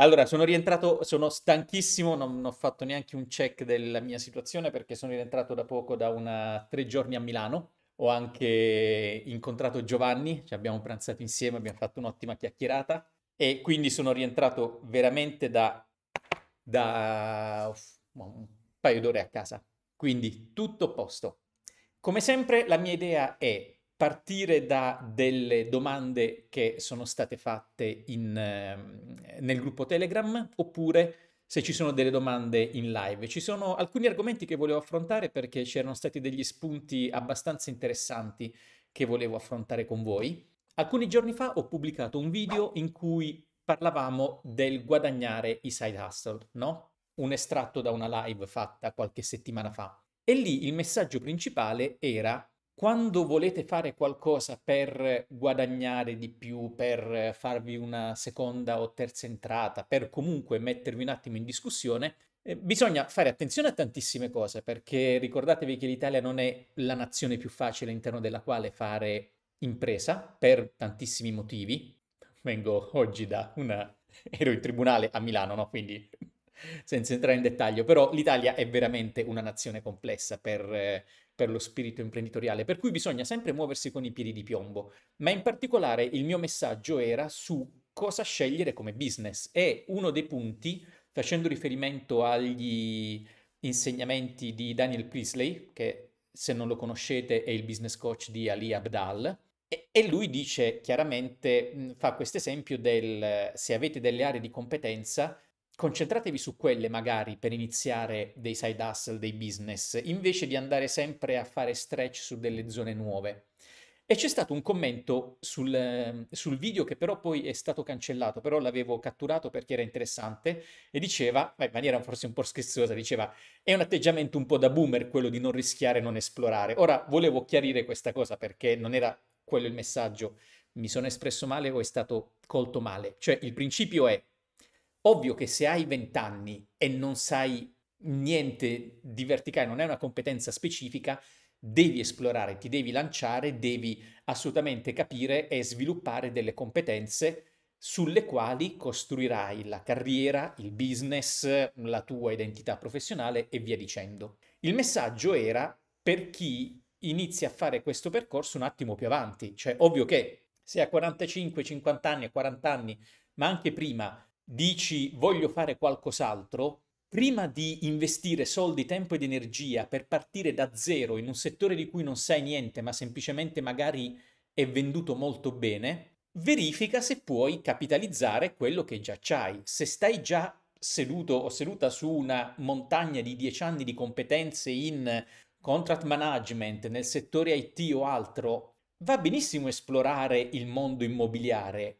Allora, sono rientrato, sono stanchissimo, non, non, ho fatto neanche un check della mia situazione perché sono rientrato da poco da una, tre giorni a Milano. Ho anche incontrato Giovanni, ci abbiamo pranzato insieme, abbiamo fatto un'ottima chiacchierata e quindi sono rientrato veramente da, da un paio d'ore a casa. Quindi tutto a posto. Come sempre la mia idea è partire da delle domande che sono state fatte in, ehm, nel gruppo Telegram oppure se ci sono delle domande in live. Ci sono alcuni argomenti che volevo affrontare perché c'erano stati degli spunti abbastanza interessanti che volevo affrontare con voi. Alcuni giorni fa ho pubblicato un video in cui parlavamo del guadagnare i side hustle, no? Un estratto da una live fatta qualche settimana fa. E lì il messaggio principale era quando volete fare qualcosa per guadagnare di più, per farvi una seconda o terza entrata, per comunque mettervi un attimo in discussione, eh, bisogna fare attenzione a tantissime cose perché ricordatevi che l'Italia non è la nazione più facile all'interno della quale fare impresa per tantissimi motivi. Vengo oggi da una... ero in tribunale a Milano, no? Quindi senza entrare in dettaglio, però l'Italia è veramente una nazione complessa per... Eh, per lo spirito imprenditoriale, per cui bisogna sempre muoversi con i piedi di piombo. Ma in particolare il mio messaggio era su cosa scegliere come business e uno dei punti, facendo riferimento agli insegnamenti di Daniel Priestley, che se non lo conoscete è il business coach di Ali Abdal, e lui dice chiaramente, fa questo esempio del se avete delle aree di competenza, concentratevi su quelle magari per iniziare dei side hustle, dei business, invece di andare sempre a fare stretch su delle zone nuove. E c'è stato un commento sul, sul video che però poi è stato cancellato, però l'avevo catturato perché era interessante e diceva, in maniera forse un po' scherzosa, diceva è un atteggiamento un po' da boomer quello di non rischiare, e non esplorare. Ora volevo chiarire questa cosa perché non era quello il messaggio, mi sono espresso male o è stato colto male. Cioè il principio è Ovvio che se hai 20 anni e non sai niente di verticale, non hai una competenza specifica, devi esplorare, ti devi lanciare, devi assolutamente capire e sviluppare delle competenze sulle quali costruirai la carriera, il business, la tua identità professionale e via dicendo. Il messaggio era per chi inizia a fare questo percorso un attimo più avanti, cioè ovvio che se a 45, 50 anni, a 40 anni, ma anche prima dici voglio fare qualcos'altro, prima di investire soldi, tempo ed energia per partire da zero in un settore di cui non sai niente, ma semplicemente magari è venduto molto bene, verifica se puoi capitalizzare quello che già c'hai. Se stai già seduto o seduta su una montagna di 10 anni di competenze in contract management, nel settore IT o altro, va benissimo esplorare il mondo immobiliare,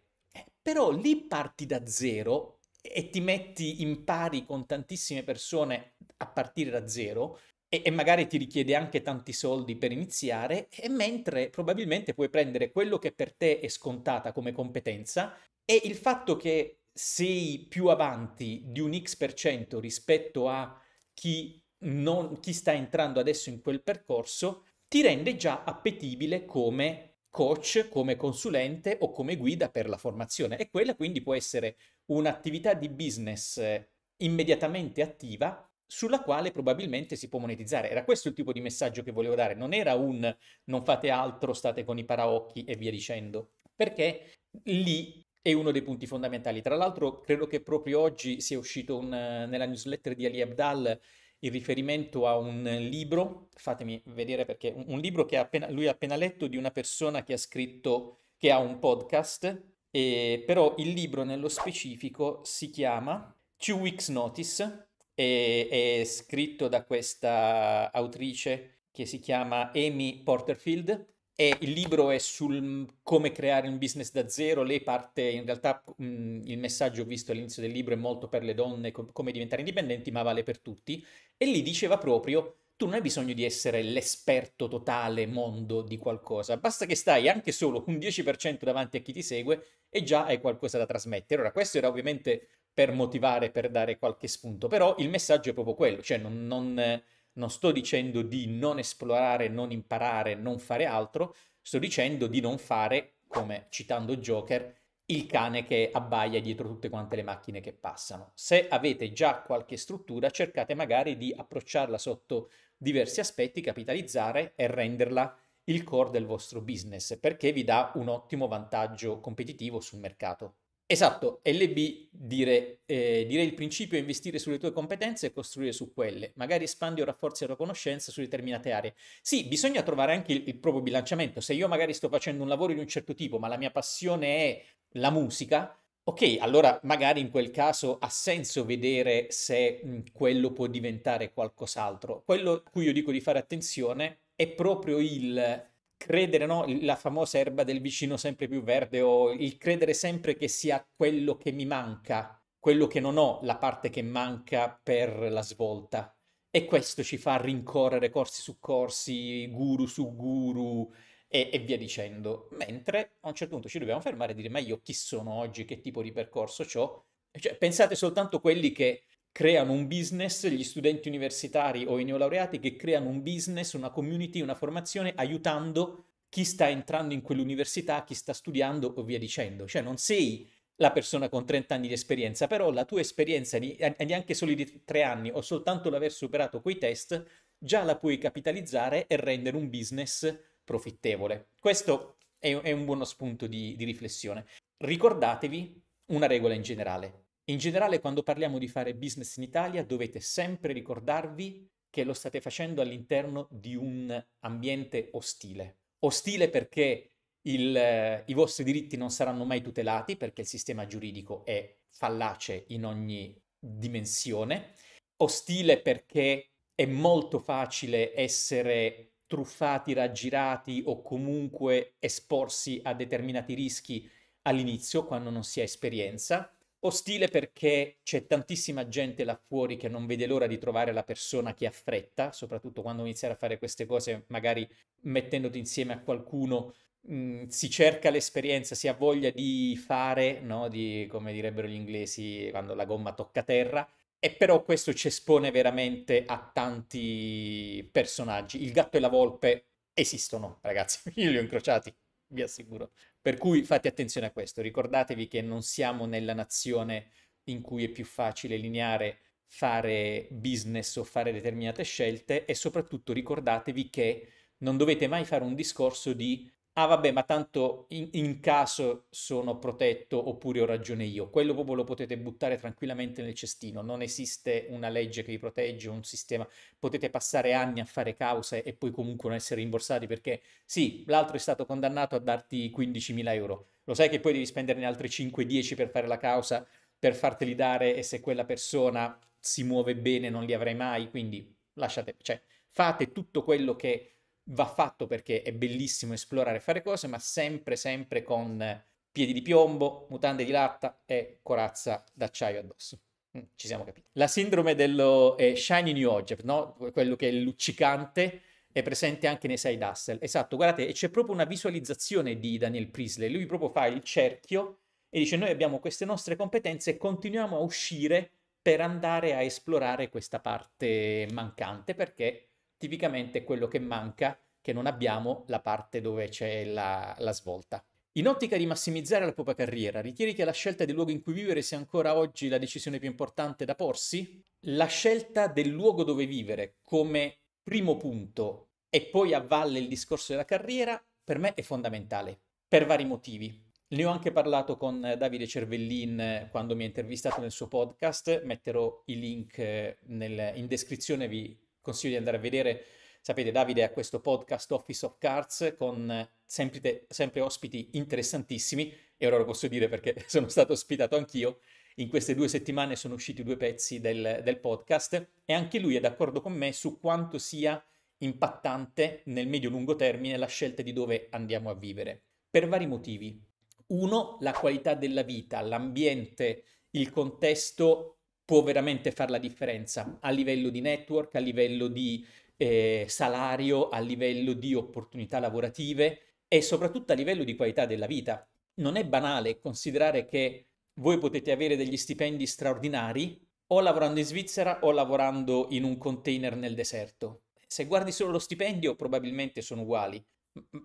però lì parti da zero e ti metti in pari con tantissime persone a partire da zero e, e, magari ti richiede anche tanti soldi per iniziare, e mentre probabilmente puoi prendere quello che per te è scontata come competenza e il fatto che sei più avanti di un X% per cento rispetto a chi, non, chi sta entrando adesso in quel percorso, ti rende già appetibile come coach, come consulente o come guida per la formazione. E quella quindi può essere un'attività di business eh, immediatamente attiva sulla quale probabilmente si può monetizzare. Era questo il tipo di messaggio che volevo dare, non era un non fate altro, state con i paraocchi e via dicendo, perché lì è uno dei punti fondamentali. Tra l'altro credo che proprio oggi sia uscito un, eh, nella newsletter di Ali Abdal il riferimento a un libro, fatemi vedere perché, un, libro che appena, lui ha appena letto di una persona che ha scritto, che ha un podcast, e, però il libro nello specifico si chiama Two Weeks Notice, e, è scritto da questa autrice che si chiama Amy Porterfield, e il libro è sul come creare un business da zero, lei parte, in realtà mh, il messaggio visto all'inizio del libro è molto per le donne, com- come diventare indipendenti, ma vale per tutti. E lì diceva proprio, tu non hai bisogno di essere l'esperto totale mondo di qualcosa, basta che stai anche solo un 10% davanti a chi ti segue e già hai qualcosa da trasmettere. Ora, questo era ovviamente per motivare, per dare qualche spunto, però il messaggio è proprio quello, cioè non, non non sto dicendo di non esplorare, non imparare, non fare altro, sto dicendo di non fare, come citando Joker, il cane che abbaia dietro tutte quante le macchine che passano. Se avete già qualche struttura, cercate magari di approcciarla sotto diversi aspetti, capitalizzare e renderla il core del vostro business, perché vi dà un ottimo vantaggio competitivo sul mercato. Esatto, LB dire, eh, dire il principio è investire sulle tue competenze e costruire su quelle, magari espandi o rafforzi la tua conoscenza su determinate aree. Sì, bisogna trovare anche il, il proprio bilanciamento. Se io magari sto facendo un lavoro di un certo tipo, ma la mia passione è la musica, ok, allora magari in quel caso ha senso vedere se mh, mm, quello può diventare qualcos'altro. Quello cui io dico di fare attenzione è proprio il credere, no? La famosa erba del vicino sempre più verde o il credere sempre che sia quello che mi manca, quello che non ho, la parte che manca per la svolta. E questo ci fa rincorrere corsi su corsi, guru su guru e, e via dicendo. Mentre a un certo punto ci dobbiamo fermare e dire ma io chi sono oggi, che tipo di percorso ho? Cioè, pensate soltanto quelli che creano un business, gli studenti universitari o i neolaureati che creano un business, una community, una formazione aiutando chi sta entrando in quell'università, chi sta studiando o via dicendo. Cioè non sei la persona con 30 anni di esperienza, però la tua esperienza di neanche eh, soli di 3 anni o soltanto l'aver superato quei test già la puoi capitalizzare e rendere un business profittevole. Questo è, un buono spunto di, di riflessione. Ricordatevi una regola in generale. In generale, quando parliamo di fare business in Italia, dovete sempre ricordarvi che lo state facendo all'interno di un ambiente ostile. Ostile perché il, eh, i vostri diritti non saranno mai tutelati, perché il sistema giuridico è fallace in ogni dimensione. Ostile perché è molto facile essere truffati, raggirati o comunque esporsi a determinati rischi all'inizio quando non si ha esperienza Ostile perché c'è tantissima gente là fuori che non vede l'ora di trovare la persona che ha fretta, soprattutto quando iniziare a fare queste cose, magari mettendoti insieme a qualcuno, mh, mm, si cerca l'esperienza, si ha voglia di fare, no? di, come direbbero gli inglesi, quando la gomma tocca terra, e però questo ci espone veramente a tanti personaggi. Il gatto e la volpe esistono, ragazzi, io li ho incrociati, vi assicuro. Per cui fate attenzione a questo, ricordatevi che non siamo nella nazione in cui è più facile lineare fare business o fare determinate scelte e soprattutto ricordatevi che non dovete mai fare un discorso di ah vabbè, ma tanto in, in, caso sono protetto oppure ho ragione io. Quello proprio lo potete buttare tranquillamente nel cestino, non esiste una legge che vi protegge, un sistema, potete passare anni a fare cause e poi comunque non essere rimborsati perché sì, l'altro è stato condannato a darti 15.000 euro, lo sai che poi devi spenderne altri 5-10 per fare la causa, per farteli dare e se quella persona si muove bene non li avrai mai, quindi lasciate, cioè fate tutto quello che va fatto perché è bellissimo esplorare e fare cose, ma sempre, sempre con piedi di piombo, mutande di latta e corazza d'acciaio addosso. Mm, ci siamo capiti. La sindrome dello eh, shiny new object, no? quello che è luccicante, è presente anche nei side hustle. Esatto, guardate, c'è proprio una visualizzazione di Daniel Prisley. Lui proprio fa il cerchio e dice noi abbiamo queste nostre competenze e continuiamo a uscire per andare a esplorare questa parte mancante perché tipicamente quello che manca, che non abbiamo la parte dove c'è la, la svolta. In ottica di massimizzare la propria carriera, ritieni che la scelta del luogo in cui vivere sia ancora oggi la decisione più importante da porsi? La scelta del luogo dove vivere come primo punto e poi a valle il discorso della carriera, per me è fondamentale, per vari motivi. Ne ho anche parlato con Davide Cervellin quando mi ha intervistato nel suo podcast, metterò i link eh, nel, in descrizione, vi consiglio di andare a vedere. Sapete, Davide ha questo podcast Office of Cards con eh, sempre, sempre ospiti interessantissimi e ora lo posso dire perché sono stato ospitato anch'io. In queste due settimane sono usciti due pezzi del, del podcast e anche lui è d'accordo con me su quanto sia impattante nel medio-lungo termine la scelta di dove andiamo a vivere. Per vari motivi. Uno, la qualità della vita, l'ambiente, il contesto può veramente fare la differenza a livello di network, a livello di eh, salario, a livello di opportunità lavorative e soprattutto a livello di qualità della vita. Non è banale considerare che voi potete avere degli stipendi straordinari o lavorando in Svizzera o lavorando in un container nel deserto. Se guardi solo lo stipendio probabilmente sono uguali,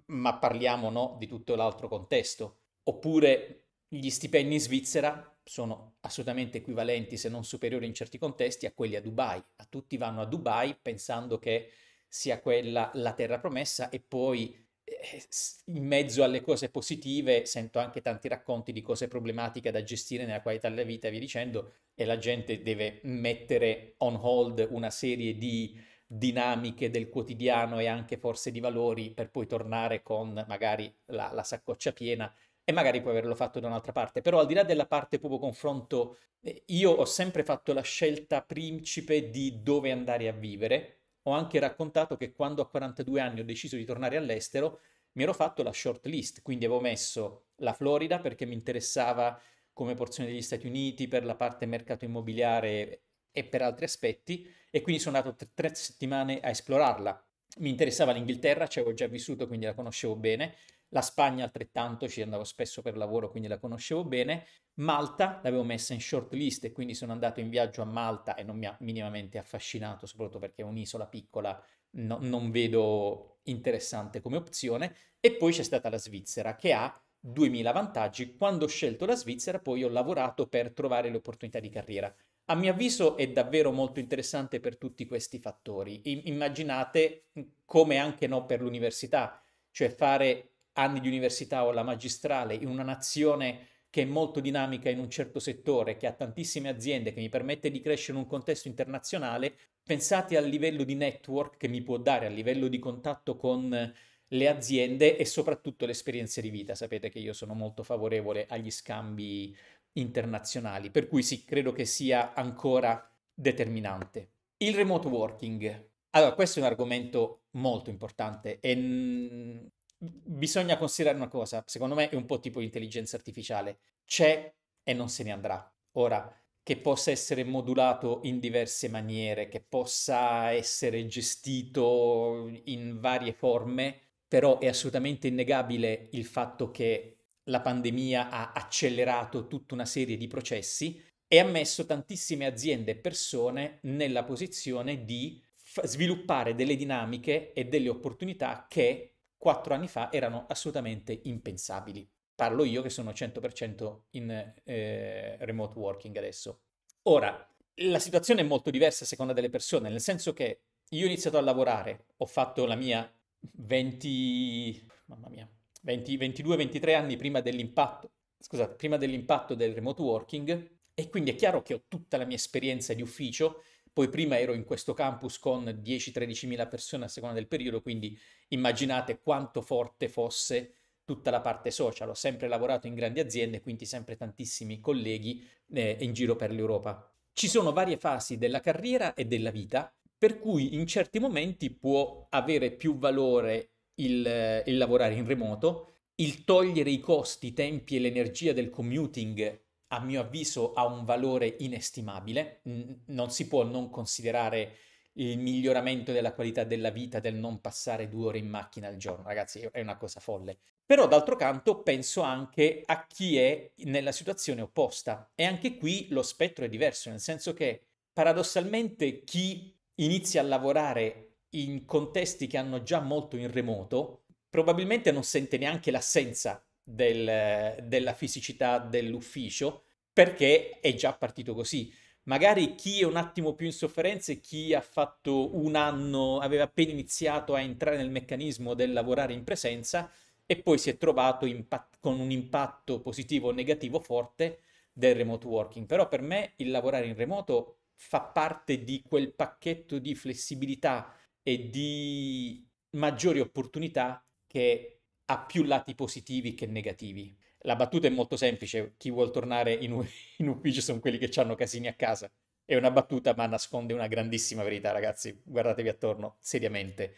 ma parliamo no, di tutto l'altro contesto. Oppure gli stipendi in Svizzera sono assolutamente equivalenti se non superiori in certi contesti a quelli a Dubai. A tutti vanno a Dubai pensando che sia quella la terra promessa e poi eh, in mezzo alle cose positive sento anche tanti racconti di cose problematiche da gestire nella qualità della vita e dicendo e la gente deve mettere on hold una serie di dinamiche del quotidiano e anche forse di valori per poi tornare con magari la, la saccoccia piena e magari puoi averlo fatto da un'altra parte. Però al di là della parte proprio confronto, eh, io ho sempre fatto la scelta principe di dove andare a vivere. Ho anche raccontato che quando a 42 anni ho deciso di tornare all'estero, mi ero fatto la short list, quindi avevo messo la Florida perché mi interessava come porzione degli Stati Uniti per la parte mercato immobiliare e per altri aspetti e quindi sono andato tre, tre settimane a esplorarla. Mi interessava l'Inghilterra, ci avevo già vissuto quindi la conoscevo bene, la Spagna altrettanto, ci andavo spesso per lavoro, quindi la conoscevo bene. Malta l'avevo messa in short list e quindi sono andato in viaggio a Malta e non mi ha minimamente affascinato, soprattutto perché è un'isola piccola, no, non vedo interessante come opzione. E poi c'è stata la Svizzera che ha 2000 vantaggi. Quando ho scelto la Svizzera poi ho lavorato per trovare le opportunità di carriera. A mio avviso è davvero molto interessante per tutti questi fattori. I- immaginate come anche no per l'università, cioè fare anni di università o la magistrale in una nazione che è molto dinamica in un certo settore, che ha tantissime aziende, che mi permette di crescere in un contesto internazionale, pensate al livello di network che mi può dare, a livello di contatto con le aziende e soprattutto le esperienze di vita. Sapete che io sono molto favorevole agli scambi internazionali, per cui sì, credo che sia ancora determinante. Il remote working. Allora, questo è un argomento molto importante e mm, bisogna considerare una cosa, secondo me è un po' tipo intelligenza artificiale, c'è e non se ne andrà. Ora, che possa essere modulato in diverse maniere, che possa essere gestito in varie forme, però è assolutamente innegabile il fatto che la pandemia ha accelerato tutta una serie di processi e ha messo tantissime aziende e persone nella posizione di f- sviluppare delle dinamiche e delle opportunità che quattro anni fa erano assolutamente impensabili. Parlo io che sono 100% in eh, remote working adesso. Ora, la situazione è molto diversa a seconda delle persone, nel senso che io ho iniziato a lavorare, ho fatto la mia 20, mamma mia, 20, 22-23 anni prima dell'impatto, scusate, prima dell'impatto del remote working e quindi è chiaro che ho tutta la mia esperienza di ufficio poi prima ero in questo campus con 10-13 mila persone a seconda del periodo, quindi immaginate quanto forte fosse tutta la parte social. Ho sempre lavorato in grandi aziende, quindi sempre tantissimi colleghi eh, in giro per l'Europa. Ci sono varie fasi della carriera e della vita, per cui in certi momenti può avere più valore il, eh, il lavorare in remoto, il togliere i costi, i tempi e l'energia del commuting a mio avviso ha un valore inestimabile, non si può non considerare il miglioramento della qualità della vita del non passare due ore in macchina al giorno, ragazzi, è una cosa folle. Però d'altro canto penso anche a chi è nella situazione opposta e anche qui lo spettro è diverso, nel senso che paradossalmente chi inizia a lavorare in contesti che hanno già molto in remoto probabilmente non sente neanche l'assenza del, della fisicità dell'ufficio perché è già partito così. Magari chi è un attimo più in sofferenza e chi ha fatto un anno, aveva appena iniziato a entrare nel meccanismo del lavorare in presenza e poi si è trovato impatt- con un impatto positivo o negativo forte del remote working. Però per me il lavorare in remoto fa parte di quel pacchetto di flessibilità e di maggiori opportunità che ha più lati positivi che negativi. La battuta è molto semplice, chi vuol tornare in, u- in ufficio sono quelli che hanno casini a casa. È una battuta ma nasconde una grandissima verità ragazzi, guardatevi attorno seriamente.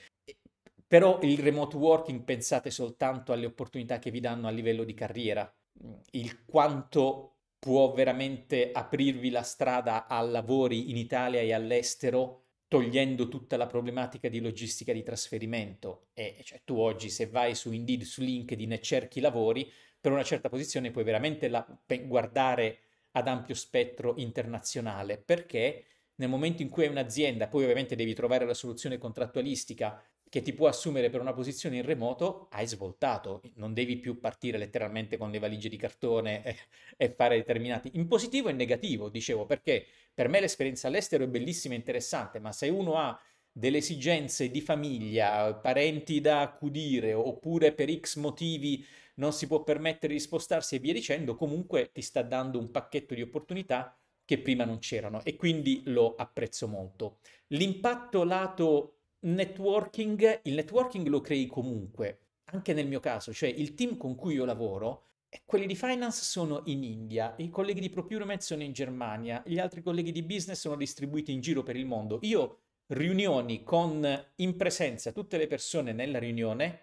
Però il remote working pensate soltanto alle opportunità che vi danno a livello di carriera, mm, il quanto può veramente aprirvi la strada a lavori in Italia e all'estero togliendo tutta la problematica di logistica di trasferimento. E cioè, tu oggi se vai su Indeed, su LinkedIn e cerchi lavori, per una certa posizione puoi veramente la, guardare ad ampio spettro internazionale, perché nel momento in cui è un'azienda, poi ovviamente devi trovare la soluzione contrattualistica, che ti può assumere per una posizione in remoto, hai svoltato. Non devi più partire letteralmente con le valigie di cartone e, e fare determinati... In positivo e in negativo, dicevo, perché per me l'esperienza all'estero è bellissima e interessante, ma se uno ha delle esigenze di famiglia, parenti da accudire, oppure per X motivi non si può permettere di spostarsi e via dicendo, comunque ti sta dando un pacchetto di opportunità che prima non c'erano e quindi lo apprezzo molto. L'impatto lato networking, il networking lo crei comunque, anche nel mio caso, cioè il team con cui io lavoro, quelli di finance sono in India, i colleghi di procurement sono in Germania, gli altri colleghi di business sono distribuiti in giro per il mondo. Io riunioni con in presenza tutte le persone nella riunione,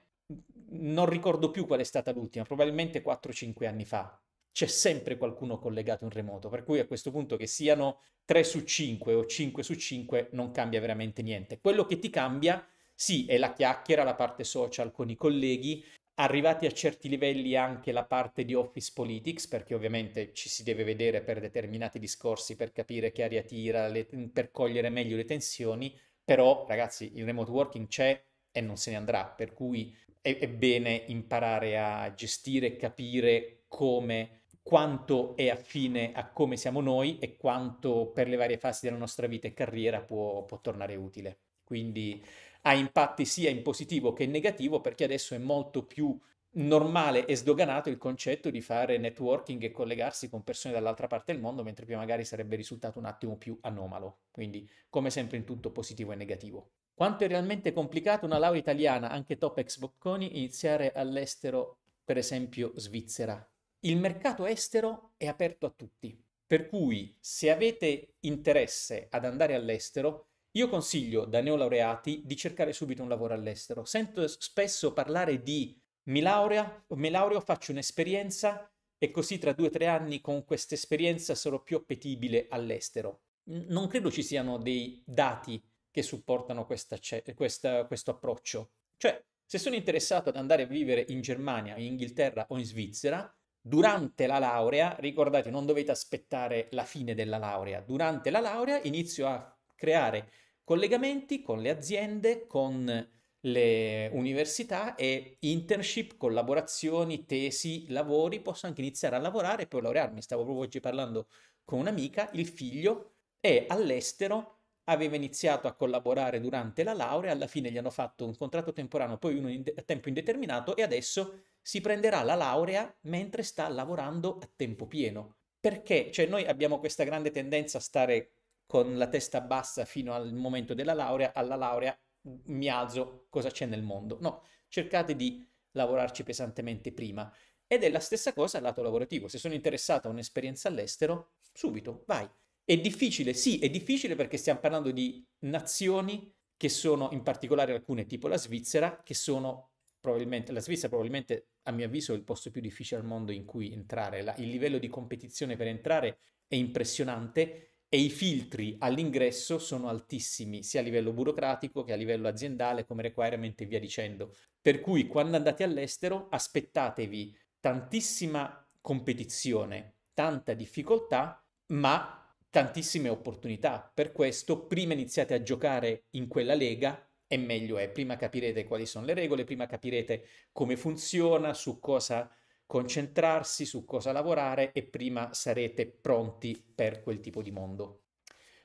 non ricordo più qual è stata l'ultima, probabilmente 4-5 anni fa c'è sempre qualcuno collegato in remoto, per cui a questo punto che siano 3 su 5 o 5 su 5 non cambia veramente niente. Quello che ti cambia, sì, è la chiacchiera, la parte social con i colleghi, arrivati a certi livelli anche la parte di office politics, perché ovviamente ci si deve vedere per determinati discorsi, per capire che aria tira, le, per cogliere meglio le tensioni, però ragazzi il remote working c'è e non se ne andrà, per cui è, è bene imparare a gestire, capire come quanto è affine a come siamo noi e quanto per le varie fasi della nostra vita e carriera può, può tornare utile. Quindi ha impatti sia in positivo che in negativo perché adesso è molto più normale e sdoganato il concetto di fare networking e collegarsi con persone dall'altra parte del mondo, mentre prima magari sarebbe risultato un attimo più anomalo. Quindi, come sempre, in tutto positivo e negativo. Quanto è realmente complicato una laurea italiana, anche top ex bocconi, iniziare all'estero, per esempio Svizzera? il mercato estero è aperto a tutti. Per cui se avete interesse ad andare all'estero, io consiglio da neolaureati di cercare subito un lavoro all'estero. Sento spesso parlare di mi laurea, mi laureo, faccio un'esperienza e così tra due o tre anni con questa esperienza sarò più appetibile all'estero. Non credo ci siano dei dati che supportano questa, questa, questo approccio. Cioè, se sono interessato ad andare a vivere in Germania, in Inghilterra o in Svizzera, durante la laurea, ricordate, non dovete aspettare la fine della laurea, durante la laurea inizio a creare collegamenti con le aziende, con le università e internship, collaborazioni, tesi, lavori, posso anche iniziare a lavorare e poi laurearmi. Stavo proprio oggi parlando con un'amica, il figlio è all'estero aveva iniziato a collaborare durante la laurea, alla fine gli hanno fatto un contratto temporaneo, poi uno a tempo indeterminato e adesso si prenderà la laurea mentre sta lavorando a tempo pieno. Perché? Cioè noi abbiamo questa grande tendenza a stare con la testa bassa fino al momento della laurea, alla laurea mi alzo, cosa c'è nel mondo? No, cercate di lavorarci pesantemente prima. Ed è la stessa cosa al lato lavorativo. Se sono interessato a un'esperienza all'estero, subito, vai è difficile, sì, è difficile perché stiamo parlando di nazioni che sono, in particolare alcune tipo la Svizzera, che sono probabilmente, la Svizzera probabilmente a mio avviso è il posto più difficile al mondo in cui entrare, la, il livello di competizione per entrare è impressionante e i filtri all'ingresso sono altissimi, sia a livello burocratico che a livello aziendale, come requirement e via dicendo. Per cui quando andate all'estero aspettatevi tantissima competizione, tanta difficoltà, ma tantissime opportunità. Per questo, prima iniziate a giocare in quella lega e meglio è. Eh, prima capirete quali sono le regole, prima capirete come funziona, su cosa concentrarsi, su cosa lavorare e prima sarete pronti per quel tipo di mondo.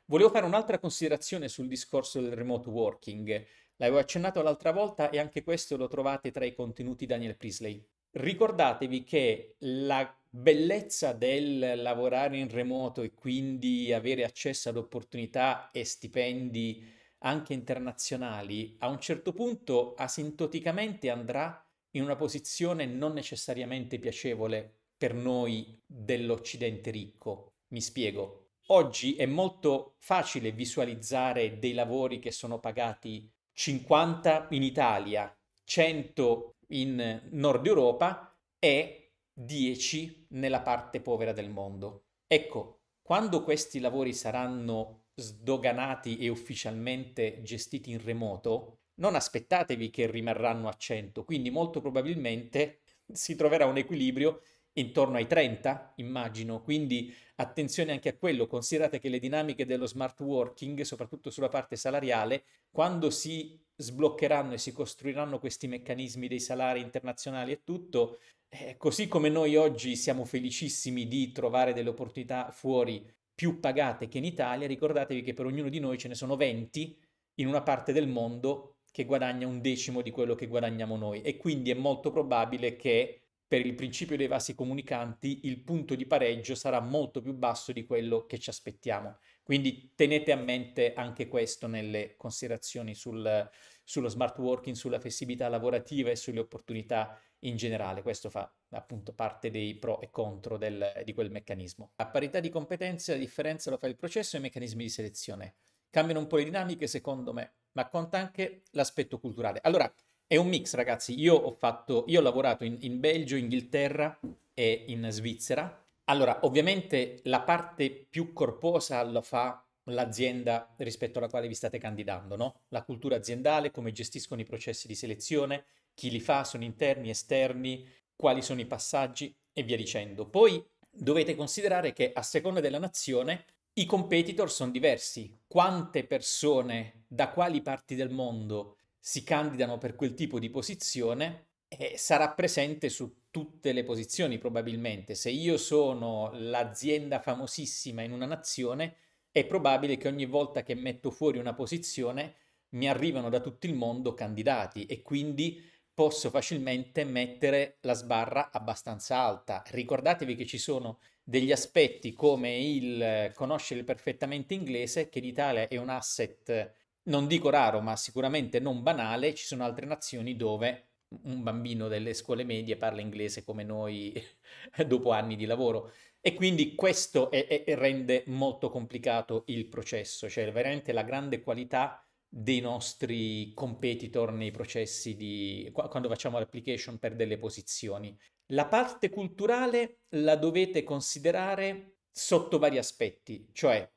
Volevo fare un'altra considerazione sul discorso del remote working. L'avevo accennato l'altra volta e anche questo lo trovate tra i contenuti Daniel Prisley. Ricordatevi che la bellezza del lavorare in remoto e quindi avere accesso ad opportunità e stipendi anche internazionali, a un certo punto asintoticamente andrà in una posizione non necessariamente piacevole per noi dell'Occidente ricco. Mi spiego. Oggi è molto facile visualizzare dei lavori che sono pagati 50 in Italia, 100 in Nord Europa e 10 nella parte povera del mondo. Ecco, quando questi lavori saranno sdoganati e ufficialmente gestiti in remoto, non aspettatevi che rimarranno a 100, quindi molto probabilmente si troverà un equilibrio intorno ai 30, immagino, quindi attenzione anche a quello, considerate che le dinamiche dello smart working, soprattutto sulla parte salariale, quando si sbloccheranno e si costruiranno questi meccanismi dei salari internazionali e tutto, eh, così come noi oggi siamo felicissimi di trovare delle opportunità fuori più pagate che in Italia, ricordatevi che per ognuno di noi ce ne sono 20 in una parte del mondo che guadagna un decimo di quello che guadagniamo noi e quindi è molto probabile che per il principio dei vasi comunicanti il punto di pareggio sarà molto più basso di quello che ci aspettiamo. Quindi tenete a mente anche questo nelle considerazioni sul, sullo smart working, sulla flessibilità lavorativa e sulle opportunità in generale. Questo fa appunto parte dei pro e contro del, di quel meccanismo. A parità di competenze la differenza lo fa il processo e i meccanismi di selezione. Cambiano un po' le dinamiche secondo me, ma conta anche l'aspetto culturale. Allora, è un mix ragazzi, io ho, fatto, io ho lavorato in, in Belgio, Inghilterra e in Svizzera. Allora, ovviamente la parte più corposa lo fa l'azienda rispetto alla quale vi state candidando, no? La cultura aziendale, come gestiscono i processi di selezione, chi li fa, sono interni, esterni, quali sono i passaggi e via dicendo. Poi dovete considerare che a seconda della nazione i competitor sono diversi. Quante persone da quali parti del mondo si candidano per quel tipo di posizione eh, sarà presente su tutte le posizioni probabilmente. Se io sono l'azienda famosissima in una nazione, è probabile che ogni volta che metto fuori una posizione mi arrivano da tutto il mondo candidati e quindi posso facilmente mettere la sbarra abbastanza alta. Ricordatevi che ci sono degli aspetti come il eh, conoscere perfettamente inglese, che l'Italia è un asset, non dico raro, ma sicuramente non banale. Ci sono altre nazioni dove un bambino delle scuole medie parla inglese come noi dopo anni di lavoro. E quindi questo è, è, rende molto complicato il processo, cioè veramente la grande qualità dei nostri competitor nei processi di quando facciamo l'application per delle posizioni. La parte culturale la dovete considerare sotto vari aspetti, cioè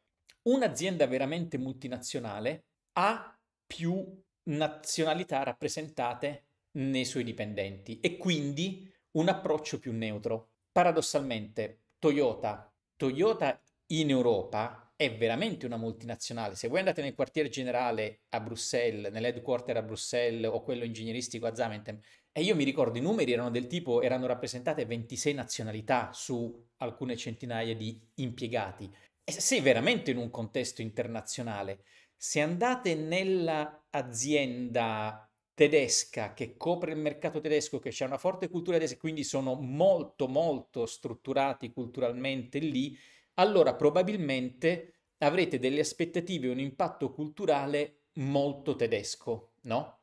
un'azienda veramente multinazionale ha più nazionalità rappresentate nei suoi dipendenti e quindi un approccio più neutro. Paradossalmente, Toyota, Toyota in Europa è veramente una multinazionale. Se voi andate nel quartier generale a Bruxelles, nell'headquarter a Bruxelles o quello ingegneristico a Zamentem, e io mi ricordo i numeri erano del tipo, erano rappresentate 26 nazionalità su alcune centinaia di impiegati. E sei veramente in un contesto internazionale. Se andate nell'azienda tedesca che copre il mercato tedesco, che c'è una forte cultura tedesca, quindi sono molto molto strutturati culturalmente lì, allora probabilmente avrete delle aspettative, un impatto culturale molto tedesco, no?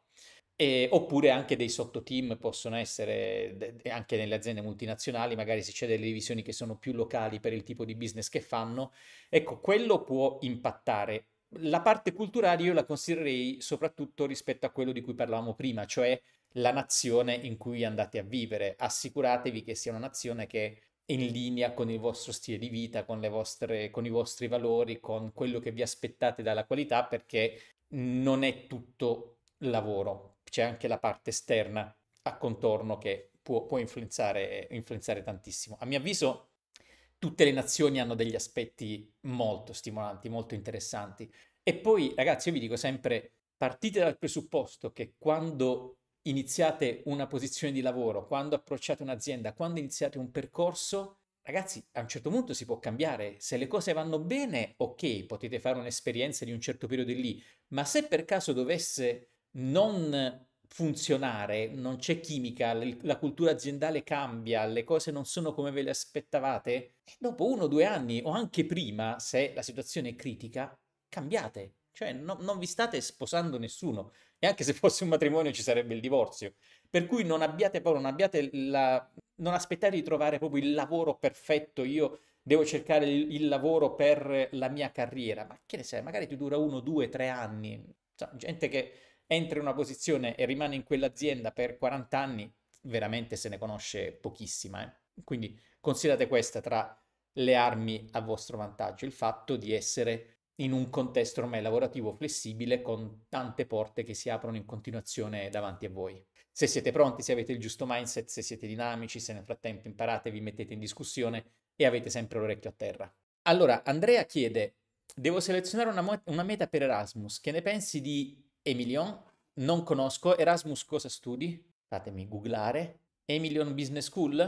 E, oppure anche dei sottoteam possono essere, anche nelle aziende multinazionali, magari se c'è delle divisioni che sono più locali per il tipo di business che fanno, ecco, quello può impattare. La parte culturale io la considererei soprattutto rispetto a quello di cui parlavamo prima, cioè la nazione in cui andate a vivere. Assicuratevi che sia una nazione che in linea con il vostro stile di vita, con, vostre, con i vostri valori, con quello che vi aspettate dalla qualità, perché non è tutto lavoro, c'è anche la parte esterna a contorno che può, può influenzare, influenzare tantissimo. A mio avviso, tutte le nazioni hanno degli aspetti molto stimolanti, molto interessanti. E poi, ragazzi, io vi dico sempre, partite dal presupposto che quando iniziate una posizione di lavoro, quando approcciate un'azienda, quando iniziate un percorso, ragazzi, a un certo punto si può cambiare. Se le cose vanno bene, ok, potete fare un'esperienza di un certo periodo lì, ma se per caso dovesse non funzionare, non c'è chimica, la cultura aziendale cambia, le cose non sono come ve le aspettavate, dopo uno o due anni o anche prima, se la situazione è critica, cambiate. Cioè no, non vi state sposando nessuno, e anche se fosse un matrimonio ci sarebbe il divorzio. Per cui non abbiate paura, non, abbiate la... non aspettate di trovare proprio il lavoro perfetto, io devo cercare il, il lavoro per la mia carriera, ma che ne sai, magari ti dura uno, due, tre anni. Cioè, gente che entra in una posizione e rimane in quell'azienda per 40 anni, veramente se ne conosce pochissima. Eh? Quindi considerate questa tra le armi a vostro vantaggio, il fatto di essere in un contesto ormai lavorativo flessibile con tante porte che si aprono in continuazione davanti a voi. Se siete pronti, se avete il giusto mindset, se siete dinamici, se nel frattempo imparate, vi mettete in discussione e avete sempre l'orecchio a terra. Allora, Andrea chiede, devo selezionare una, mo- una meta per Erasmus, che ne pensi di Emilion? Non conosco, Erasmus cosa studi? Fatemi googlare. Emilion Business School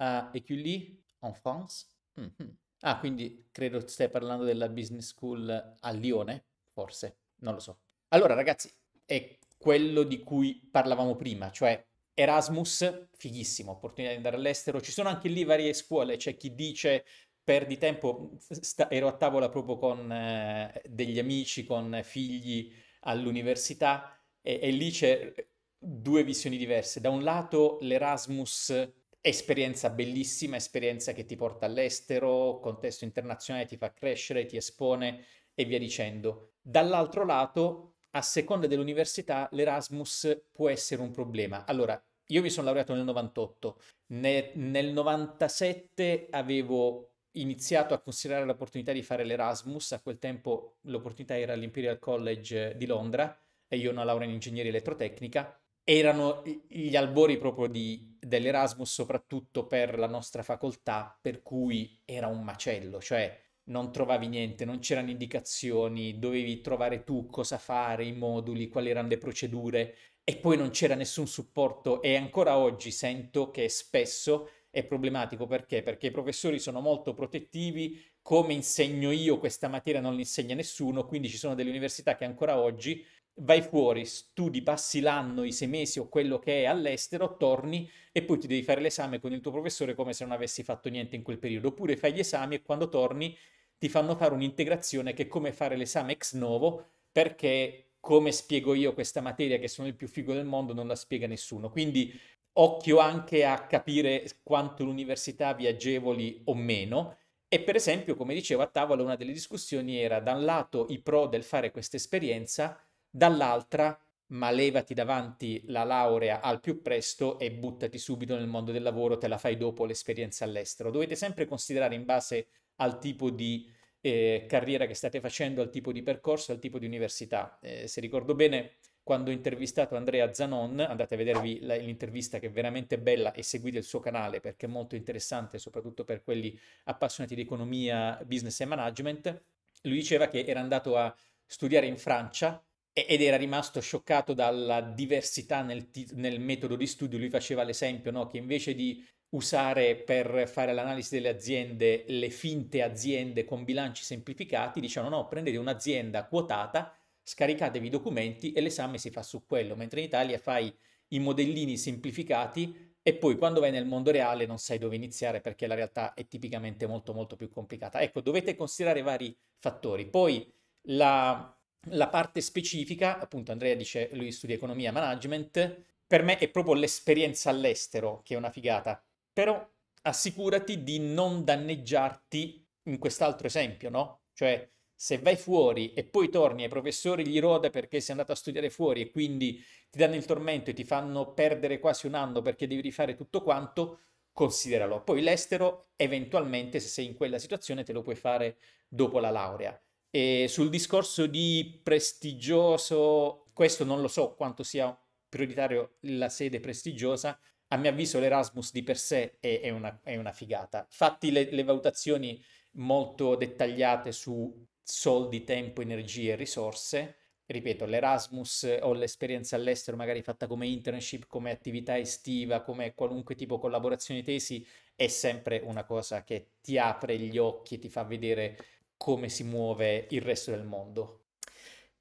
a uh, EQLI en France? Mm-hmm. Ah, quindi credo stai parlando della business school a Lione, forse, non lo so. Allora, ragazzi, è quello di cui parlavamo prima, cioè Erasmus, fighissimo, opportunità di andare all'estero. Ci sono anche lì varie scuole, c'è chi dice perdi tempo, sta, ero a tavola proprio con eh, degli amici, con figli all'università e, e lì c'è due visioni diverse. Da un lato l'Erasmus Esperienza bellissima, esperienza che ti porta all'estero, contesto internazionale ti fa crescere, ti espone e via dicendo. Dall'altro lato, a seconda dell'università, l'Erasmus può essere un problema. Allora, io mi sono laureato nel 98, ne- nel 97 avevo iniziato a considerare l'opportunità di fare l'Erasmus, a quel tempo l'opportunità era all'Imperial College di Londra e io ho una laurea in ingegneria elettrotecnica erano gli albori proprio di, dell'Erasmus, soprattutto per la nostra facoltà, per cui era un macello, cioè non trovavi niente, non c'erano indicazioni, dovevi trovare tu cosa fare, i moduli, quali erano le procedure e poi non c'era nessun supporto e ancora oggi sento che spesso è problematico perché? Perché i professori sono molto protettivi, come insegno io questa materia non l'insegna nessuno, quindi ci sono delle università che ancora oggi vai fuori, studi, passi l'anno, i sei mesi o quello che è all'estero, torni e poi ti devi fare l'esame con il tuo professore come se non avessi fatto niente in quel periodo. Oppure fai gli esami e quando torni ti fanno fare un'integrazione che è come fare l'esame ex novo perché, come spiego io questa materia, che sono il più figo del mondo, non la spiega nessuno. Quindi occhio anche a capire quanto l'università vi agevoli o meno. E per esempio, come dicevo a tavola, una delle discussioni era da un lato i pro del fare questa esperienza dall'altra, ma levati davanti la laurea al più presto e buttati subito nel mondo del lavoro, te la fai dopo l'esperienza all'estero. Dovete sempre considerare in base al tipo di eh, carriera che state facendo, al tipo di percorso, al tipo di università. Eh, se ricordo bene, quando ho intervistato Andrea Zanon, andate a vedervi la, l'intervista che è veramente bella e seguite il suo canale perché è molto interessante, soprattutto per quelli appassionati di economia, business e management. Lui diceva che era andato a studiare in Francia ed era rimasto scioccato dalla diversità nel, t- nel metodo di studio. Lui faceva l'esempio no? che invece di usare per fare l'analisi delle aziende le finte aziende con bilanci semplificati, dicevano no, prendete un'azienda quotata, scaricatevi i documenti e l'esame si fa su quello, mentre in Italia fai i modellini semplificati e poi quando vai nel mondo reale non sai dove iniziare perché la realtà è tipicamente molto molto più complicata. Ecco, dovete considerare vari fattori. Poi la la parte specifica, appunto Andrea dice lui studia economia e management, per me è proprio l'esperienza all'estero che è una figata, però assicurati di non danneggiarti in quest'altro esempio, no? Cioè se vai fuori e poi torni ai professori gli rode perché sei andato a studiare fuori e quindi ti danno il tormento e ti fanno perdere quasi un anno perché devi rifare tutto quanto, consideralo. Poi l'estero eventualmente se sei in quella situazione te lo puoi fare dopo la laurea e sul discorso di prestigioso, questo non lo so quanto sia prioritario la sede prestigiosa, a mio avviso l'Erasmus di per sé è, è, una, è una, figata. Fatti le, le valutazioni molto dettagliate su soldi, tempo, energie e risorse, ripeto, l'Erasmus o l'esperienza all'estero, magari fatta come internship, come attività estiva, come qualunque tipo di collaborazione tesi, è sempre una cosa che ti apre gli occhi e ti fa vedere come si muove il resto del mondo.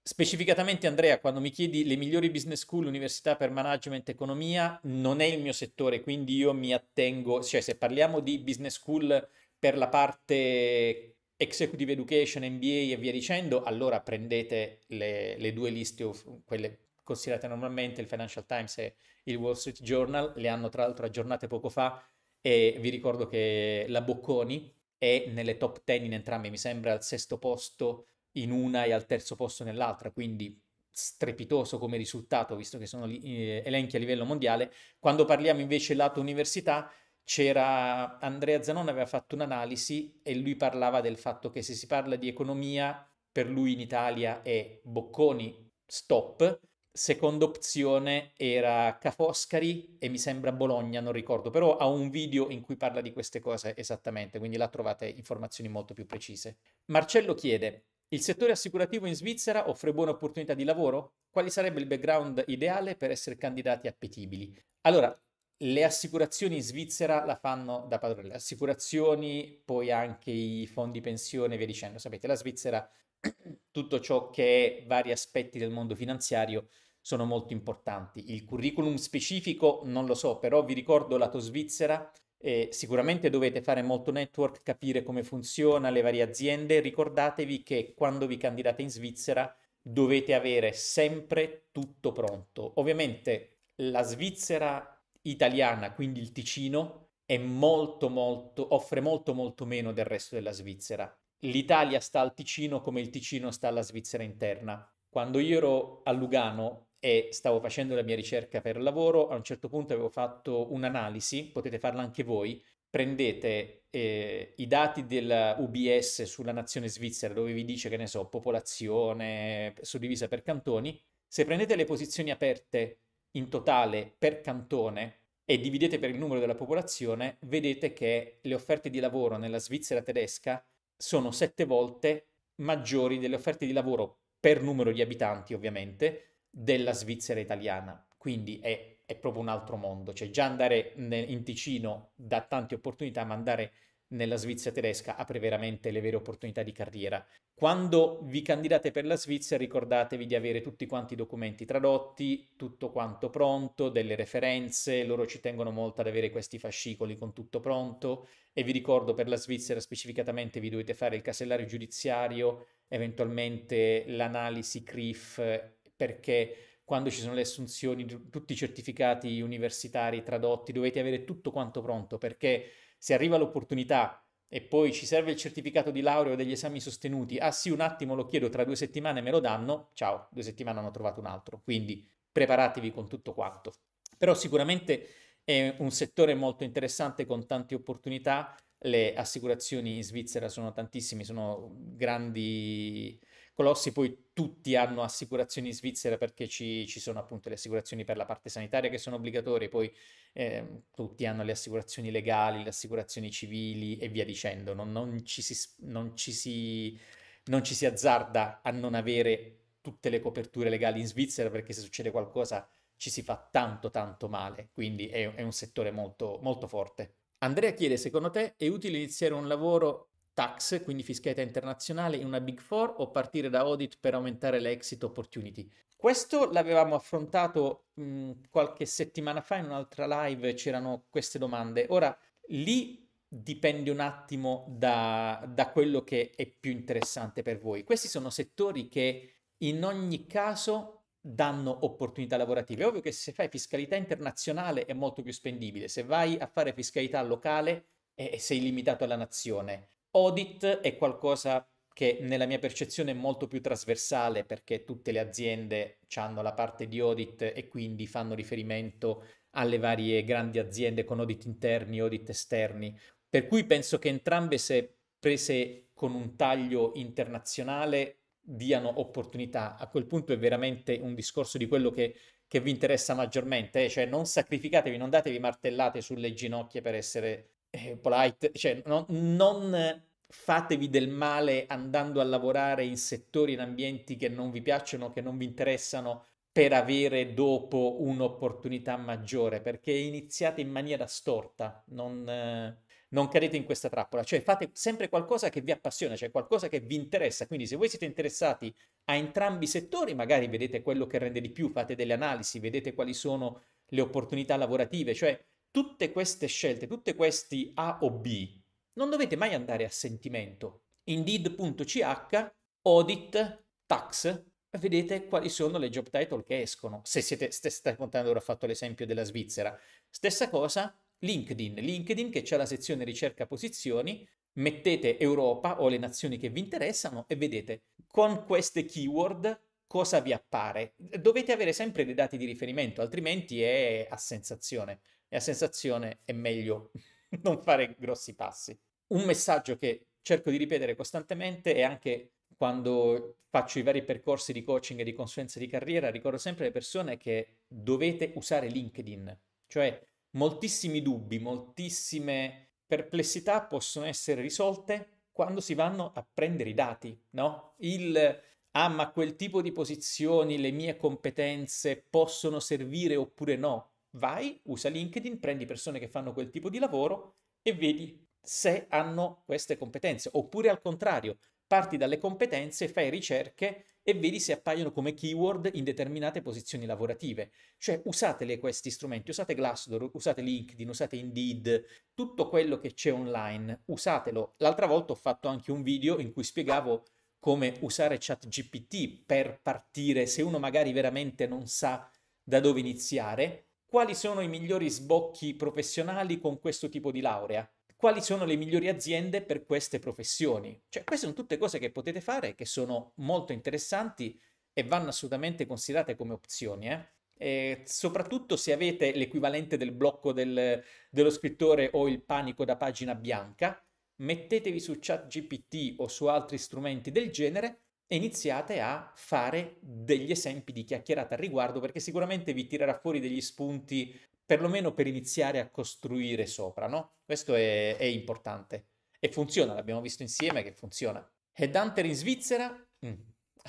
Specificatamente Andrea, quando mi chiedi le migliori business school, università per management, economia, non è il mio settore, quindi io mi attengo, cioè se parliamo di business school per la parte executive education, MBA e via dicendo, allora prendete le, le due liste, quelle considerate normalmente, il Financial Times e il Wall Street Journal, le hanno tra l'altro aggiornate poco fa e vi ricordo che la Bocconi è nelle top 10 in entrambe, mi sembra al sesto posto in una e al terzo posto nell'altra, quindi strepitoso come risultato, visto che sono eh, elenchi a livello mondiale. Quando parliamo invece lato università, c'era Andrea Zanon aveva fatto un'analisi e lui parlava del fatto che se si parla di economia, per lui in Italia è Bocconi stop, Seconda opzione era Cafoscari e mi sembra Bologna, non ricordo, però ha un video in cui parla di queste cose esattamente, quindi là trovate informazioni molto più precise. Marcello chiede, il settore assicurativo in Svizzera offre buone opportunità di lavoro? Quali sarebbe il background ideale per essere candidati appetibili? Allora, le assicurazioni in Svizzera la fanno da padrone, le assicurazioni, poi anche i fondi pensione e via dicendo. Sapete, la Svizzera, tutto ciò che è vari aspetti del mondo finanziario, sono molto importanti. Il curriculum specifico non lo so, però vi ricordo lato Svizzera, eh, sicuramente dovete fare molto network, capire come funziona le varie aziende. Ricordatevi che quando vi candidate in Svizzera dovete avere sempre tutto pronto. Ovviamente la Svizzera italiana, quindi il Ticino, è molto molto offre molto molto meno del resto della Svizzera. L'Italia sta al Ticino come il Ticino sta alla Svizzera interna. Quando io ero a Lugano e stavo facendo la mia ricerca per lavoro, a un certo punto avevo fatto un'analisi, potete farla anche voi, prendete eh, i dati dell'UBS sulla nazione svizzera dove vi dice che ne so, popolazione suddivisa per cantoni, se prendete le posizioni aperte in totale per cantone e dividete per il numero della popolazione, vedete che le offerte di lavoro nella Svizzera tedesca sono sette volte maggiori delle offerte di lavoro per numero di abitanti, ovviamente, della Svizzera italiana, quindi è, è proprio un altro mondo, cioè già andare in Ticino dà tante opportunità, ma andare nella Svizzera tedesca apre veramente le vere opportunità di carriera. Quando vi candidate per la Svizzera ricordatevi di avere tutti quanti i documenti tradotti, tutto quanto pronto, delle referenze, loro ci tengono molto ad avere questi fascicoli con tutto pronto e vi ricordo per la Svizzera specificatamente vi dovete fare il casellario giudiziario, eventualmente l'analisi CRIF perché quando ci sono le assunzioni, tutti i certificati universitari tradotti, dovete avere tutto quanto pronto, perché se arriva l'opportunità e poi ci serve il certificato di laurea o degli esami sostenuti, ah sì, un attimo lo chiedo, tra due settimane me lo danno, ciao, due settimane hanno trovato un altro, quindi preparatevi con tutto quanto. Però sicuramente è un settore molto interessante con tante opportunità, le assicurazioni in Svizzera sono tantissime, sono grandi colossi, poi tutti hanno assicurazioni in Svizzera perché ci, ci, sono appunto le assicurazioni per la parte sanitaria che sono obbligatorie, poi eh, tutti hanno le assicurazioni legali, le assicurazioni civili e via dicendo. Non, non, ci, si, non, ci, si, non ci si azzarda a non avere tutte le coperture legali in Svizzera perché se succede qualcosa ci si fa tanto tanto male, quindi è, è un settore molto, molto forte. Andrea chiede, secondo te è utile iniziare un lavoro tax, quindi fiscalità internazionale, in una Big Four o partire da audit per aumentare le exit opportunity. Questo l'avevamo affrontato mh, qualche settimana fa in un'altra live, c'erano queste domande. Ora, lì dipende un attimo da, da, quello che è più interessante per voi. Questi sono settori che in ogni caso danno opportunità lavorative. È ovvio che se fai fiscalità internazionale è molto più spendibile, se vai a fare fiscalità locale eh, sei limitato alla nazione. Audit è qualcosa che nella mia percezione è molto più trasversale perché tutte le aziende hanno la parte di audit e quindi fanno riferimento alle varie grandi aziende con audit interni, audit esterni, per cui penso che entrambe se prese con un taglio internazionale diano opportunità. A quel punto è veramente un discorso di quello che, che vi interessa maggiormente, eh. cioè non sacrificatevi, non datevi martellate sulle ginocchia per essere eh, polite, cioè no, non fatevi del male andando a lavorare in settori, in ambienti che non vi piacciono, che non vi interessano, per avere dopo un'opportunità maggiore, perché iniziate in maniera storta, non, eh, non cadete in questa trappola, cioè fate sempre qualcosa che vi appassiona, cioè qualcosa che vi interessa, quindi se voi siete interessati a entrambi i settori, magari vedete quello che rende di più, fate delle analisi, vedete quali sono le opportunità lavorative, cioè tutte queste scelte, tutti questi A o B non dovete mai andare a sentimento. Indeed.ch, audit, tax, vedete quali sono le job title che escono. Se siete, stai contando, ora ho fatto l'esempio della Svizzera. Stessa cosa LinkedIn. LinkedIn che c'è la sezione ricerca posizioni, mettete Europa o le nazioni che vi interessano e vedete con queste keyword cosa vi appare. Dovete avere sempre dei dati di riferimento, altrimenti è a sensazione. E a sensazione è meglio non fare grossi passi un messaggio che cerco di ripetere costantemente e anche quando faccio i vari percorsi di coaching e di consulenza di carriera, ricordo sempre alle persone che dovete usare LinkedIn, cioè moltissimi dubbi, moltissime perplessità possono essere risolte quando si vanno a prendere i dati, no? Il ah, ma quel tipo di posizioni, le mie competenze possono servire oppure no? Vai, usa LinkedIn, prendi persone che fanno quel tipo di lavoro e vedi se hanno queste competenze, oppure al contrario, parti dalle competenze, fai ricerche e vedi se appaiono come keyword in determinate posizioni lavorative. Cioè usateli questi strumenti, usate Glassdoor, usate LinkedIn, usate Indeed, tutto quello che c'è online, usatelo. L'altra volta ho fatto anche un video in cui spiegavo come usare ChatGPT per partire se uno magari veramente non sa da dove iniziare, quali sono i migliori sbocchi professionali con questo tipo di laurea quali sono le migliori aziende per queste professioni. Cioè, queste sono tutte cose che potete fare, che sono molto interessanti e vanno assolutamente considerate come opzioni. Eh? E soprattutto se avete l'equivalente del blocco del, dello scrittore o il panico da pagina bianca, mettetevi su ChatGPT o su altri strumenti del genere e iniziate a fare degli esempi di chiacchierata al riguardo perché sicuramente vi tirerà fuori degli spunti perlomeno per iniziare a costruire sopra, no? Questo è, è importante. E funziona, l'abbiamo visto insieme che funziona. Headhunter in Svizzera? Mm.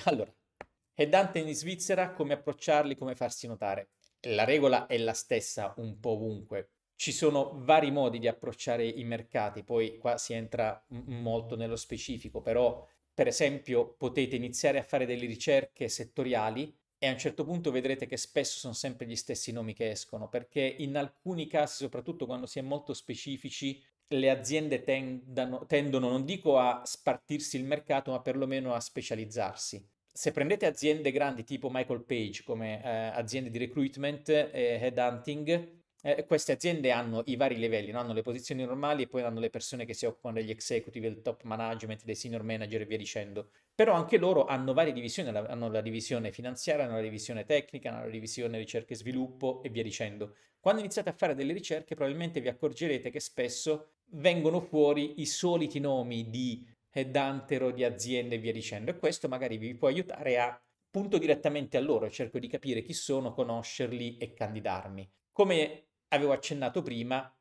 Allora, headhunter in Svizzera, come approcciarli, come farsi notare? La regola è la stessa un po' ovunque. Ci sono vari modi di approcciare i mercati, poi qua si entra molto nello specifico, però per esempio potete iniziare a fare delle ricerche settoriali e a un certo punto vedrete che spesso sono sempre gli stessi nomi che escono, perché in alcuni casi, soprattutto quando si è molto specifici, le aziende tendano, tendono, non dico a spartirsi il mercato, ma perlomeno a specializzarsi. Se prendete aziende grandi tipo Michael Page come eh, aziende di recruitment e headhunting, eh, queste aziende hanno i vari livelli, no? hanno le posizioni normali e poi hanno le persone che si occupano degli executive, del top management, dei senior manager e via dicendo. Però anche loro hanno varie divisioni, hanno la divisione finanziaria, hanno la divisione tecnica, hanno la divisione ricerca e sviluppo e via dicendo. Quando iniziate a fare delle ricerche probabilmente vi accorgerete che spesso vengono fuori i soliti nomi di Dantero, di aziende e via dicendo e questo magari vi può aiutare a punto direttamente a loro, cerco di capire chi sono, conoscerli e candidarmi. Come avevo accennato prima,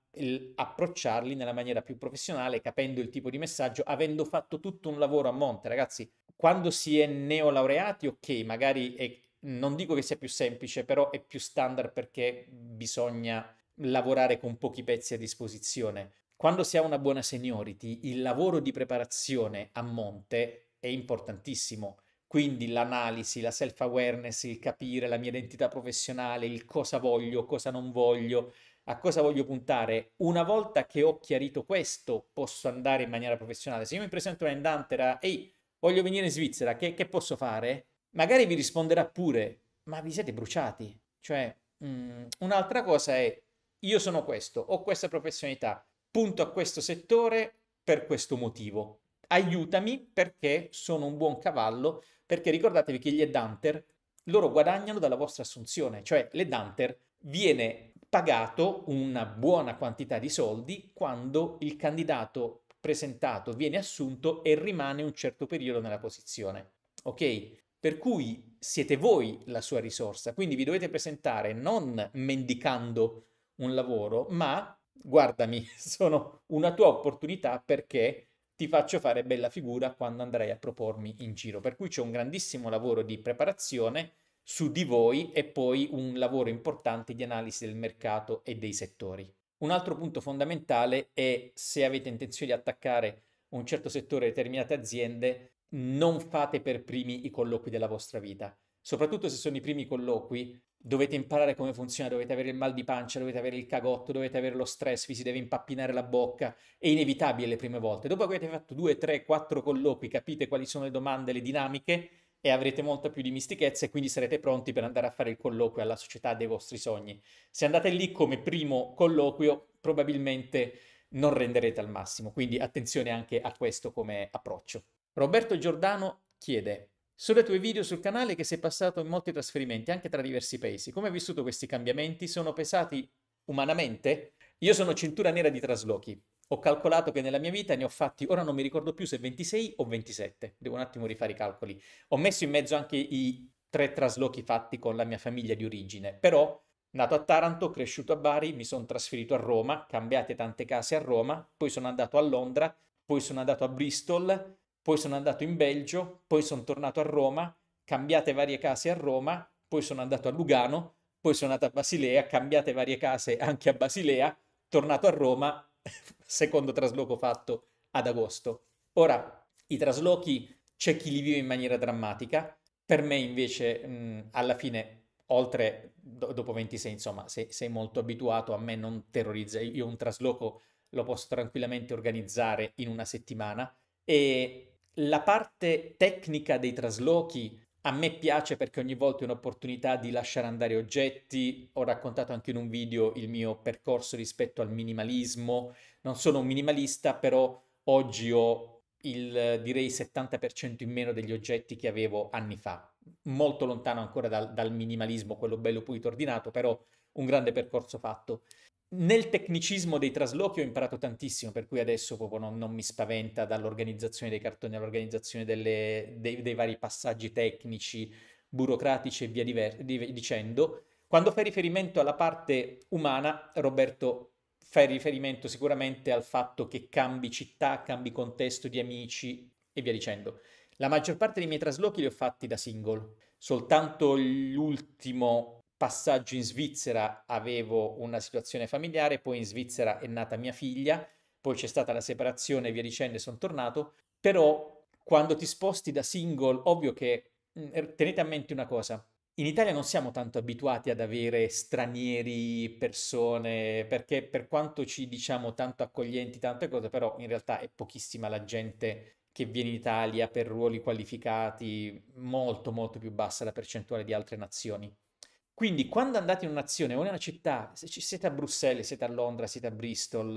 approcciarli nella maniera più professionale, capendo il tipo di messaggio, avendo fatto tutto un lavoro a monte. Ragazzi, quando si è neolaureati, ok, magari è, non dico che sia più semplice, però è più standard perché bisogna lavorare con pochi pezzi a disposizione. Quando si ha una buona seniority, il lavoro di preparazione a monte è importantissimo quindi l'analisi, la self-awareness, il capire la mia identità professionale, il cosa voglio, cosa non voglio, a cosa voglio puntare. Una volta che ho chiarito questo, posso andare in maniera professionale. Se io mi presento a Endantera, ehi, voglio venire in Svizzera, che, che, posso fare? Magari vi risponderà pure, ma vi siete bruciati. Cioè, mh, mm, un'altra cosa è, io sono questo, ho questa professionalità, punto a questo settore per questo motivo aiutami perché sono un buon cavallo, perché ricordatevi che gli Edanter, loro guadagnano dalla vostra assunzione, cioè l'Edanter viene pagato una buona quantità di soldi quando il candidato presentato viene assunto e rimane un certo periodo nella posizione. Ok? Per cui siete voi la sua risorsa, quindi vi dovete presentare non mendicando un lavoro, ma guardami, sono una tua opportunità perché ti faccio fare bella figura quando andrai a propormi in giro. Per cui c'è un grandissimo lavoro di preparazione su di voi e poi un lavoro importante di analisi del mercato e dei settori. Un altro punto fondamentale è se avete intenzione di attaccare un certo settore determinate aziende, non fate per primi i colloqui della vostra vita. Soprattutto se sono i primi colloqui, dovete imparare come funziona, dovete avere il mal di pancia, dovete avere il cagotto, dovete avere lo stress, vi si deve impappinare la bocca, è inevitabile le prime volte. Dopo che avete fatto due, tre, quattro colloqui, capite quali sono le domande, le dinamiche e avrete molta più dimistichezza e quindi sarete pronti per andare a fare il colloquio alla società dei vostri sogni. Se andate lì come primo colloquio, probabilmente non renderete al massimo, quindi attenzione anche a questo come approccio. Roberto Giordano chiede sono i tuoi video sul canale che sei passato in molti trasferimenti, anche tra diversi paesi. Come hai vissuto questi cambiamenti? Sono pesati umanamente? Io sono cintura nera di traslochi. Ho calcolato che nella mia vita ne ho fatti, ora non mi ricordo più se 26 o 27, devo un attimo rifare i calcoli. Ho messo in mezzo anche i tre traslochi fatti con la mia famiglia di origine, però nato a Taranto, cresciuto a Bari, mi sono trasferito a Roma, cambiate tante case a Roma, poi sono andato a Londra, poi sono andato a Bristol, poi sono andato in Belgio, poi sono tornato a Roma, cambiate varie case a Roma, poi sono andato a Lugano, poi sono andato a Basilea, cambiate varie case anche a Basilea, tornato a Roma, secondo trasloco fatto ad agosto. Ora, i traslochi c'è chi li vive in maniera drammatica, per me invece mh, alla fine, oltre, do, dopo 26, insomma, se sei molto abituato, a me non terrorizza, io un trasloco lo posso tranquillamente organizzare in una settimana e la parte tecnica dei traslochi a me piace perché ogni volta è un'opportunità di lasciare andare oggetti. Ho raccontato anche in un video il mio percorso rispetto al minimalismo. Non sono un minimalista, però oggi ho il direi 70% in meno degli oggetti che avevo anni fa. Molto lontano ancora dal, dal minimalismo, quello bello pulito ordinato, però un grande percorso fatto. Nel tecnicismo dei traslochi ho imparato tantissimo, per cui adesso proprio non, non mi spaventa dall'organizzazione dei cartoni all'organizzazione delle, dei, dei, vari passaggi tecnici, burocratici e via diver- dicendo. Quando fai riferimento alla parte umana, Roberto, fai riferimento sicuramente al fatto che cambi città, cambi contesto di amici e via dicendo. La maggior parte dei miei traslochi li ho fatti da single, soltanto l'ultimo passaggio in Svizzera avevo una situazione familiare, poi in Svizzera è nata mia figlia, poi c'è stata la separazione e via dicendo e sono tornato, però quando ti sposti da single, ovvio che mm, er, tenete a mente una cosa, in Italia non siamo tanto abituati ad avere stranieri, persone, perché per quanto ci diciamo tanto accoglienti, tante cose, però in realtà è pochissima la gente che viene in Italia per ruoli qualificati, molto molto più bassa la percentuale di altre nazioni. Quindi quando andate in un'azione o in una città, se siete a Bruxelles, siete a Londra, siete a Bristol,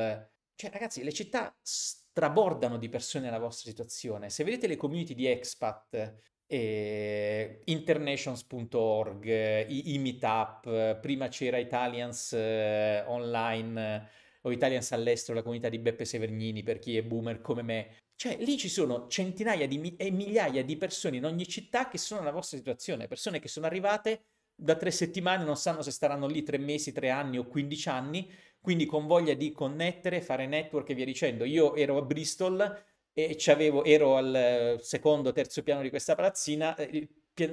cioè ragazzi le città strabordano di persone nella vostra situazione. Se vedete le community di expat, eh, internations.org, i, i meetup, prima c'era Italians eh, online o Italians all'estero, la comunità di Beppe Severgnini per chi è boomer come me. Cioè, lì ci sono centinaia di, e migliaia di persone in ogni città che sono nella vostra situazione, persone che sono arrivate da tre settimane non sanno se staranno lì tre mesi, tre anni o 15 anni, quindi con voglia di connettere, fare network e via dicendo. Io ero a Bristol e c'avevo, ero al secondo, terzo piano di questa palazzina, eh,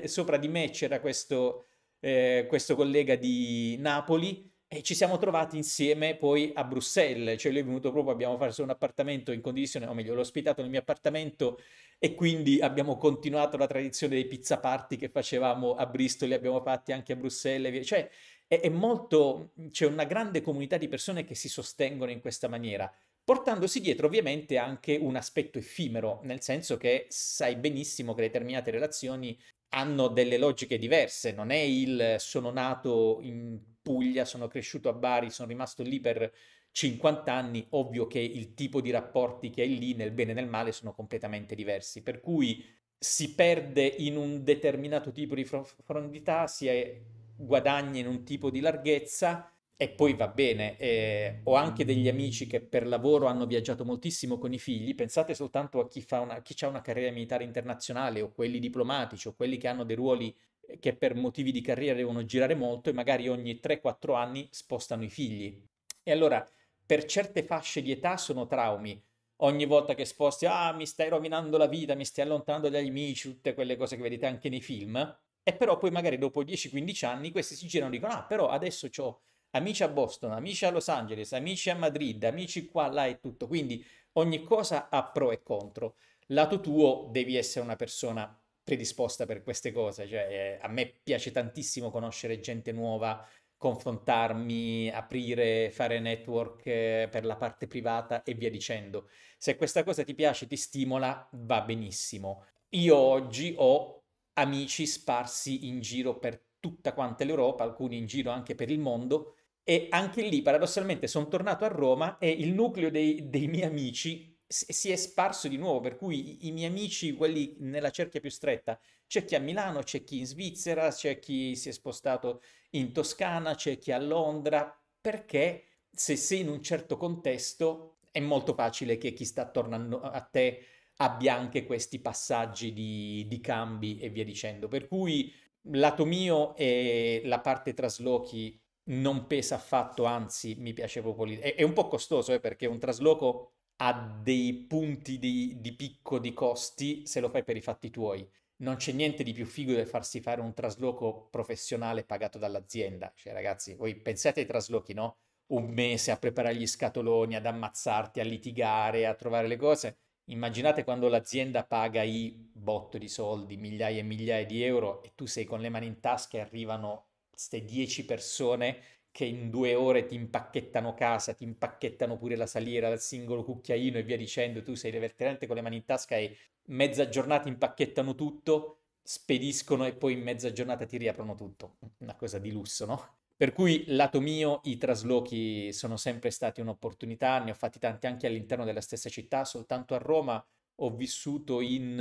sopra di me c'era questo, eh, questo collega di Napoli e ci siamo trovati insieme poi a Bruxelles, cioè lui è venuto proprio, abbiamo fatto un appartamento in condizione, o meglio, l'ho ospitato nel mio appartamento e quindi abbiamo continuato la tradizione dei pizza party che facevamo a Bristol, li abbiamo fatti anche a Bruxelles, cioè è, è molto, c'è una grande comunità di persone che si sostengono in questa maniera, portandosi dietro ovviamente anche un aspetto effimero, nel senso che sai benissimo che determinate relazioni hanno delle logiche diverse, non è il sono nato in Puglia, sono cresciuto a Bari, sono rimasto lì per 50 anni, ovvio che il tipo di rapporti che hai lì nel bene e nel male sono completamente diversi, per cui si perde in un determinato tipo di profondità, si è, eh, guadagna in un tipo di larghezza e poi va bene. Eh, ho anche degli amici che per lavoro hanno viaggiato moltissimo con i figli. Pensate soltanto a chi, fa una, chi ha una carriera militare internazionale o quelli diplomatici o quelli che hanno dei ruoli che per motivi di carriera devono girare molto e magari ogni 3-4 anni spostano i figli. E allora per certe fasce di età sono traumi. Ogni volta che sposti, ah, mi stai rovinando la vita, mi stai allontanando dagli amici, tutte quelle cose che vedete anche nei film. E però poi magari dopo 10-15 anni questi si girano e dicono, ah, però adesso ho amici a Boston, amici a Los Angeles, amici a Madrid, amici qua, là e tutto. Quindi ogni cosa ha pro e contro. Lato tuo devi essere una persona predisposta per queste cose, cioè, eh, a me piace tantissimo conoscere gente nuova, confrontarmi, aprire, fare network eh, per la parte privata e via dicendo. Se questa cosa ti piace, ti stimola, va benissimo. Io oggi ho amici sparsi in giro per tutta quanta l'Europa, alcuni in giro anche per il mondo, e anche lì paradossalmente sono tornato a Roma e il nucleo dei, dei miei amici si è sparso di nuovo, per cui i, miei amici, quelli nella cerchia più stretta, c'è chi a Milano, c'è chi in Svizzera, c'è chi si è spostato in Toscana, c'è chi a Londra, perché se sei in un certo contesto è molto facile che chi sta attorno a te abbia anche questi passaggi di, di cambi e via dicendo. Per cui lato mio e la parte traslochi non pesa affatto, anzi mi piace proprio. È, è un po' costoso eh, perché un trasloco a dei punti di, di picco di costi se lo fai per i fatti tuoi. Non c'è niente di più figo del farsi fare un trasloco professionale pagato dall'azienda. Cioè, ragazzi, voi pensate ai traslochi, no? Un mese a preparare gli scatoloni, ad ammazzarti, a litigare, a trovare le cose. Immaginate quando l'azienda paga i botto di soldi, migliaia e migliaia di euro, e tu sei con le mani in tasca e arrivano queste 10 persone che in due ore ti impacchettano casa, ti impacchettano pure la saliera, il singolo cucchiaino e via dicendo, tu sei reverterente con le mani in tasca e mezza giornata impacchettano tutto, spediscono e poi in mezza giornata ti riaprono tutto. Una cosa di lusso, no? Per cui, lato mio, i traslochi sono sempre stati un'opportunità, ne ho fatti tanti anche all'interno della stessa città, soltanto a Roma ho vissuto in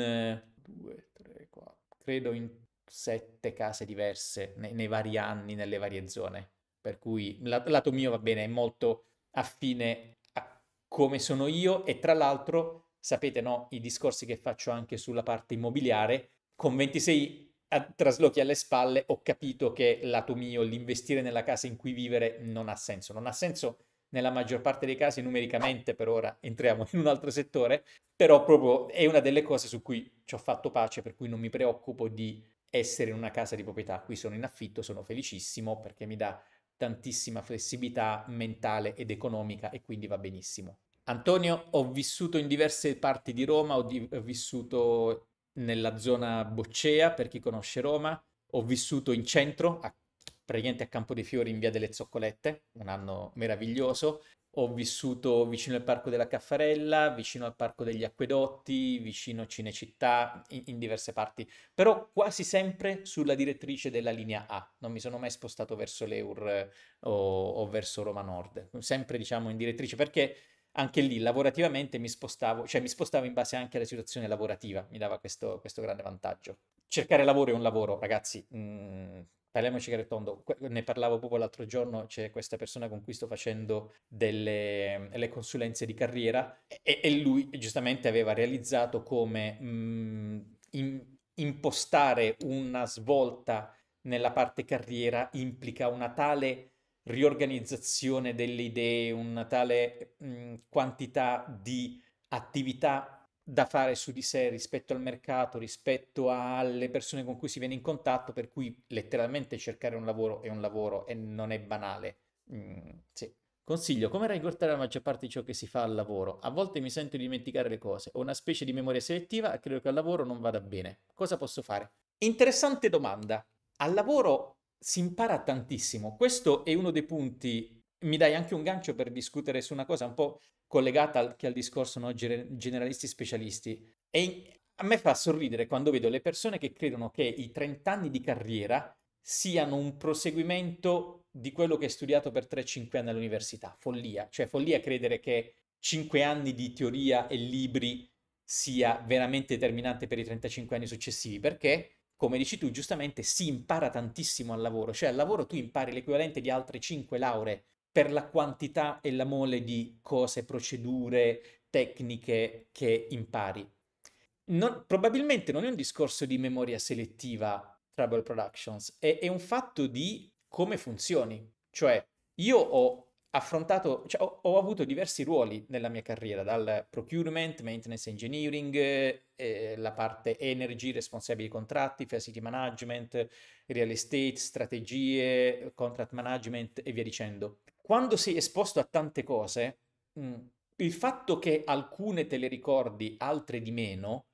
due, tre, quattro, credo in sette case diverse nei, nei vari anni, nelle varie zone per cui il lato mio va bene, è molto affine a come sono io e tra l'altro sapete no, i discorsi che faccio anche sulla parte immobiliare, con 26 traslochi alle spalle ho capito che lato mio l'investire nella casa in cui vivere non ha senso, non ha senso nella maggior parte dei casi numericamente per ora entriamo in un altro settore, però proprio è una delle cose su cui ci ho fatto pace, per cui non mi preoccupo di essere in una casa di proprietà, qui sono in affitto, sono felicissimo perché mi dà tantissima flessibilità mentale ed economica e quindi va benissimo. Antonio, ho vissuto in diverse parti di Roma, ho, di- ho vissuto nella zona Boccea, per chi conosce Roma, ho vissuto in centro, a, praticamente a Campo dei Fiori in via delle Zoccolette, un anno meraviglioso, ho vissuto vicino al Parco della Caffarella, vicino al Parco degli Acquedotti, vicino a Cinecittà, in, in, diverse parti, però quasi sempre sulla direttrice della linea A, non mi sono mai spostato verso l'Eur eh, o, o verso Roma Nord, sempre diciamo in direttrice, perché anche lì lavorativamente mi spostavo, cioè mi spostavo in base anche alla situazione lavorativa, mi dava questo, questo grande vantaggio. Cercare lavoro è un lavoro, ragazzi, mh, mm, parliamoci chiaro e tondo, ne parlavo proprio l'altro giorno, c'è questa persona con cui sto facendo delle mm, consulenze di carriera e, e, lui giustamente aveva realizzato come mh, mm, in, impostare una svolta nella parte carriera implica una tale riorganizzazione delle idee, una tale mh, mm, quantità di attività da fare su di sé rispetto al mercato, rispetto alle persone con cui si viene in contatto, per cui letteralmente cercare un lavoro è un lavoro e non è banale. Mm, sì. Consiglio, come ricordare la maggior parte di ciò che si fa al lavoro? A volte mi sento di dimenticare le cose, ho una specie di memoria selettiva e credo che al lavoro non vada bene. Cosa posso fare? Interessante domanda. Al lavoro si impara tantissimo. Questo è uno dei punti mi dai anche un gancio per discutere su una cosa un po' collegata anche al discorso no, generalisti specialisti. E a me fa sorridere quando vedo le persone che credono che i 30 anni di carriera siano un proseguimento di quello che hai studiato per 3-5 anni all'università. Follia, cioè follia credere che 5 anni di teoria e libri sia veramente determinante per i 35 anni successivi, perché, come dici tu giustamente, si impara tantissimo al lavoro, cioè al lavoro tu impari l'equivalente di altre 5 lauree per la quantità e la mole di cose, procedure, tecniche che impari. Non, probabilmente non è un discorso di memoria selettiva Trouble Productions, è, è un fatto di come funzioni. Cioè, io ho affrontato, cioè, ho, ho, avuto diversi ruoli nella mia carriera, dal procurement, maintenance engineering, eh, la parte energy, responsabili contratti, facility management, real estate, strategie, contract management e via dicendo quando sei esposto a tante cose, mh, mm, il fatto che alcune te le ricordi, altre di meno,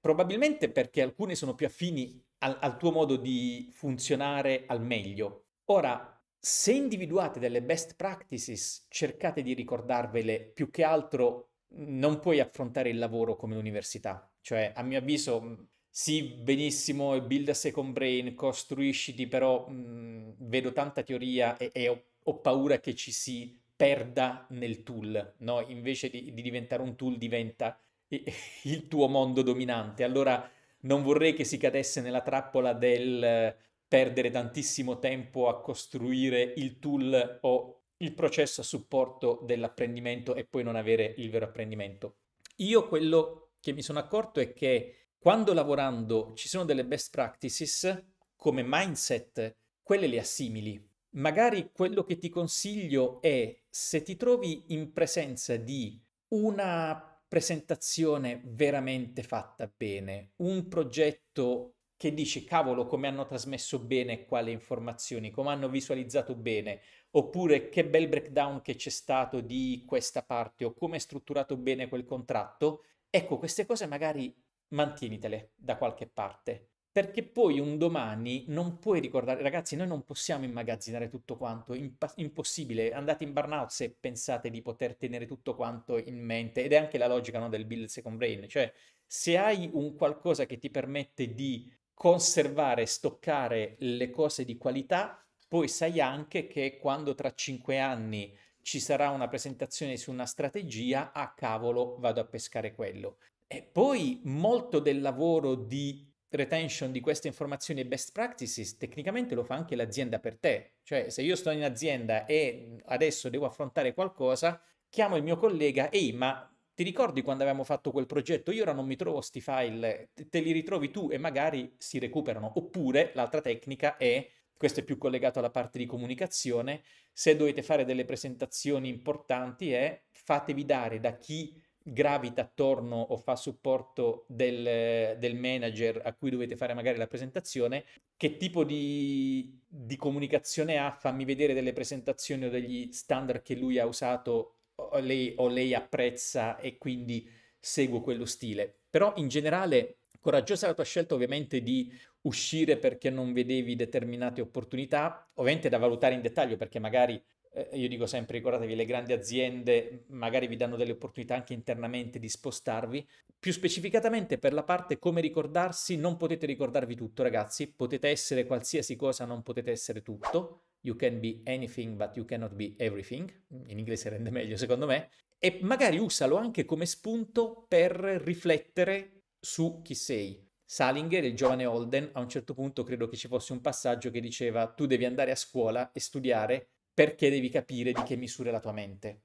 probabilmente perché alcune sono più affini al, al tuo modo di funzionare al meglio. Ora, se individuate delle best practices, cercate di ricordarvele più che altro mm, non puoi affrontare il lavoro come università. Cioè, a mio avviso, mm, sì, benissimo, build a second brain, costruisciti, però mh, vedo tanta teoria e, e, ho ho paura che ci si perda nel tool, no? invece di, di diventare un tool diventa il tuo mondo dominante. Allora non vorrei che si cadesse nella trappola del eh, perdere tantissimo tempo a costruire il tool o il processo a supporto dell'apprendimento e poi non avere il vero apprendimento. Io quello che mi sono accorto è che quando lavorando ci sono delle best practices come mindset, quelle le assimili magari quello che ti consiglio è se ti trovi in presenza di una presentazione veramente fatta bene, un progetto che dici cavolo come hanno trasmesso bene quale informazioni, come hanno visualizzato bene, oppure che bel breakdown che c'è stato di questa parte o come è strutturato bene quel contratto, ecco queste cose magari mantienitele da qualche parte perché poi un domani non puoi ricordare, ragazzi, noi non possiamo immagazzinare tutto quanto, imp- impossibile, andate in burnout se pensate di poter tenere tutto quanto in mente, ed è anche la logica no, del build second brain, cioè se hai un qualcosa che ti permette di conservare, stoccare le cose di qualità, poi sai anche che quando tra cinque anni ci sarà una presentazione su una strategia, a cavolo vado a pescare quello. E poi molto del lavoro di retention di queste informazioni e best practices, tecnicamente lo fa anche l'azienda per te. Cioè, se io sto in azienda e adesso devo affrontare qualcosa, chiamo il mio collega, ehi, ma ti ricordi quando avevamo fatto quel progetto? Io ora non mi trovo sti file, te li ritrovi tu e magari si recuperano. Oppure l'altra tecnica è, questo è più collegato alla parte di comunicazione, se dovete fare delle presentazioni importanti è fatevi dare da chi gravita attorno o fa supporto del, del, manager a cui dovete fare magari la presentazione, che tipo di, di comunicazione ha, fammi vedere delle presentazioni o degli standard che lui ha usato o lei, o lei apprezza e quindi seguo quello stile. Però in generale Coraggiosa la tua scelta ovviamente di uscire perché non vedevi determinate opportunità, ovviamente da valutare in dettaglio perché magari eh, io dico sempre ricordatevi le grandi aziende magari vi danno delle opportunità anche internamente di spostarvi. Più specificatamente per la parte come ricordarsi, non potete ricordarvi tutto ragazzi, potete essere qualsiasi cosa, non potete essere tutto. You can be anything but you cannot be everything. In inglese rende meglio secondo me. E magari usalo anche come spunto per riflettere su chi sei. Salinger, il giovane Holden, a un certo punto credo che ci fosse un passaggio che diceva tu devi andare a scuola e studiare perché devi capire di che misura la tua mente.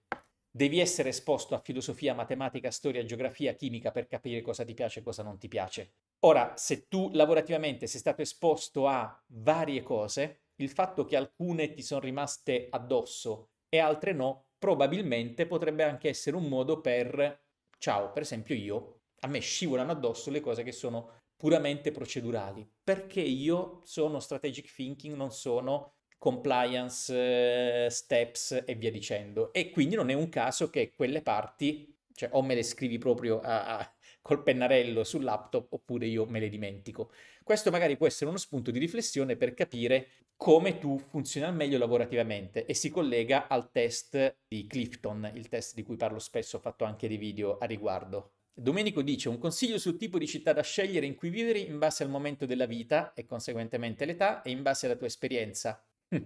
Devi essere esposto a filosofia, matematica, storia, geografia, chimica per capire cosa ti piace e cosa non ti piace. Ora, se tu lavorativamente sei stato esposto a varie cose, il fatto che alcune ti sono rimaste addosso e altre no, probabilmente potrebbe anche essere un modo per, ciao, per esempio io, a me scivolano addosso le cose che sono puramente procedurali, perché io sono strategic thinking, non sono compliance, eh, steps e via dicendo. E quindi non è un caso che quelle parti, cioè o me le scrivi proprio a, a, col pennarello sul laptop oppure io me le dimentico. Questo magari può essere uno spunto di riflessione per capire come tu funzioni al meglio lavorativamente e si collega al test di Clifton, il test di cui parlo spesso, ho fatto anche dei video a riguardo. Domenico dice un consiglio sul tipo di città da scegliere in cui vivere in base al momento della vita e conseguentemente l'età e in base alla tua esperienza. Mm.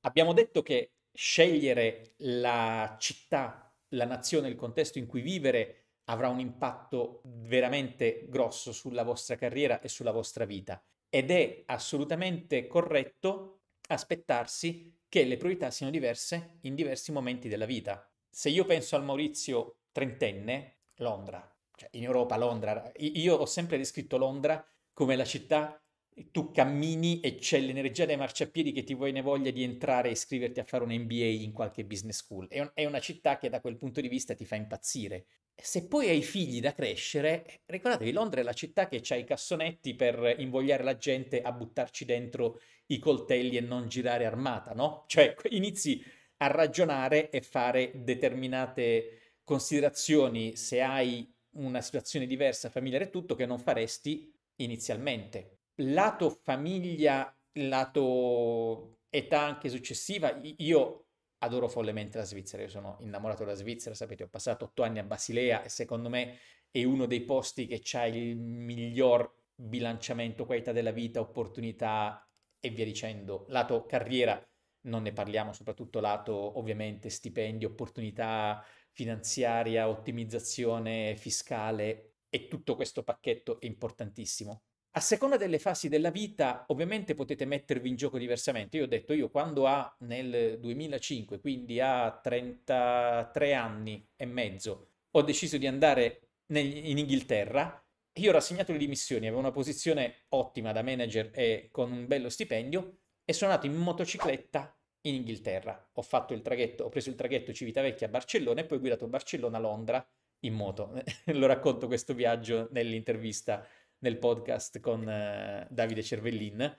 Abbiamo detto che scegliere la città, la nazione, il contesto in cui vivere avrà un impatto veramente grosso sulla vostra carriera e sulla vostra vita ed è assolutamente corretto aspettarsi che le priorità siano diverse in diversi momenti della vita. Se io penso al Maurizio trentenne, Londra, cioè in Europa Londra, io ho sempre descritto Londra come la città tu cammini e c'è l'energia dei marciapiedi che ti vuoi ne voglia di entrare e iscriverti a fare un MBA in qualche business school. È, un, è, una città che da quel punto di vista ti fa impazzire. Se poi hai figli da crescere, ricordatevi, Londra è la città che ha i cassonetti per invogliare la gente a buttarci dentro i coltelli e non girare armata, no? Cioè inizi a ragionare e fare determinate considerazioni se hai una situazione diversa, familiare e tutto, che non faresti inizialmente lato famiglia, lato età anche successiva, io adoro follemente la Svizzera, io sono innamorato della Svizzera, sapete, ho passato otto anni a Basilea e secondo me è uno dei posti che ha il miglior bilanciamento, qualità della vita, opportunità e via dicendo. Lato carriera non ne parliamo, soprattutto lato ovviamente stipendi, opportunità finanziaria, ottimizzazione fiscale e tutto questo pacchetto è importantissimo. A seconda delle fasi della vita, ovviamente potete mettervi in gioco diversamente. Io ho detto, io quando ha nel 2005, quindi a 33 anni e mezzo, ho deciso di andare negli, in Inghilterra. Io ho rassegnato le dimissioni, avevo una posizione ottima da manager e con un bello stipendio e sono andato in motocicletta in Inghilterra. Ho fatto il traghetto, ho preso il traghetto Civitavecchia a Barcellona e poi ho guidato Barcellona Londra in moto. Lo racconto questo viaggio nell'intervista nel podcast con eh, Davide Cervellin.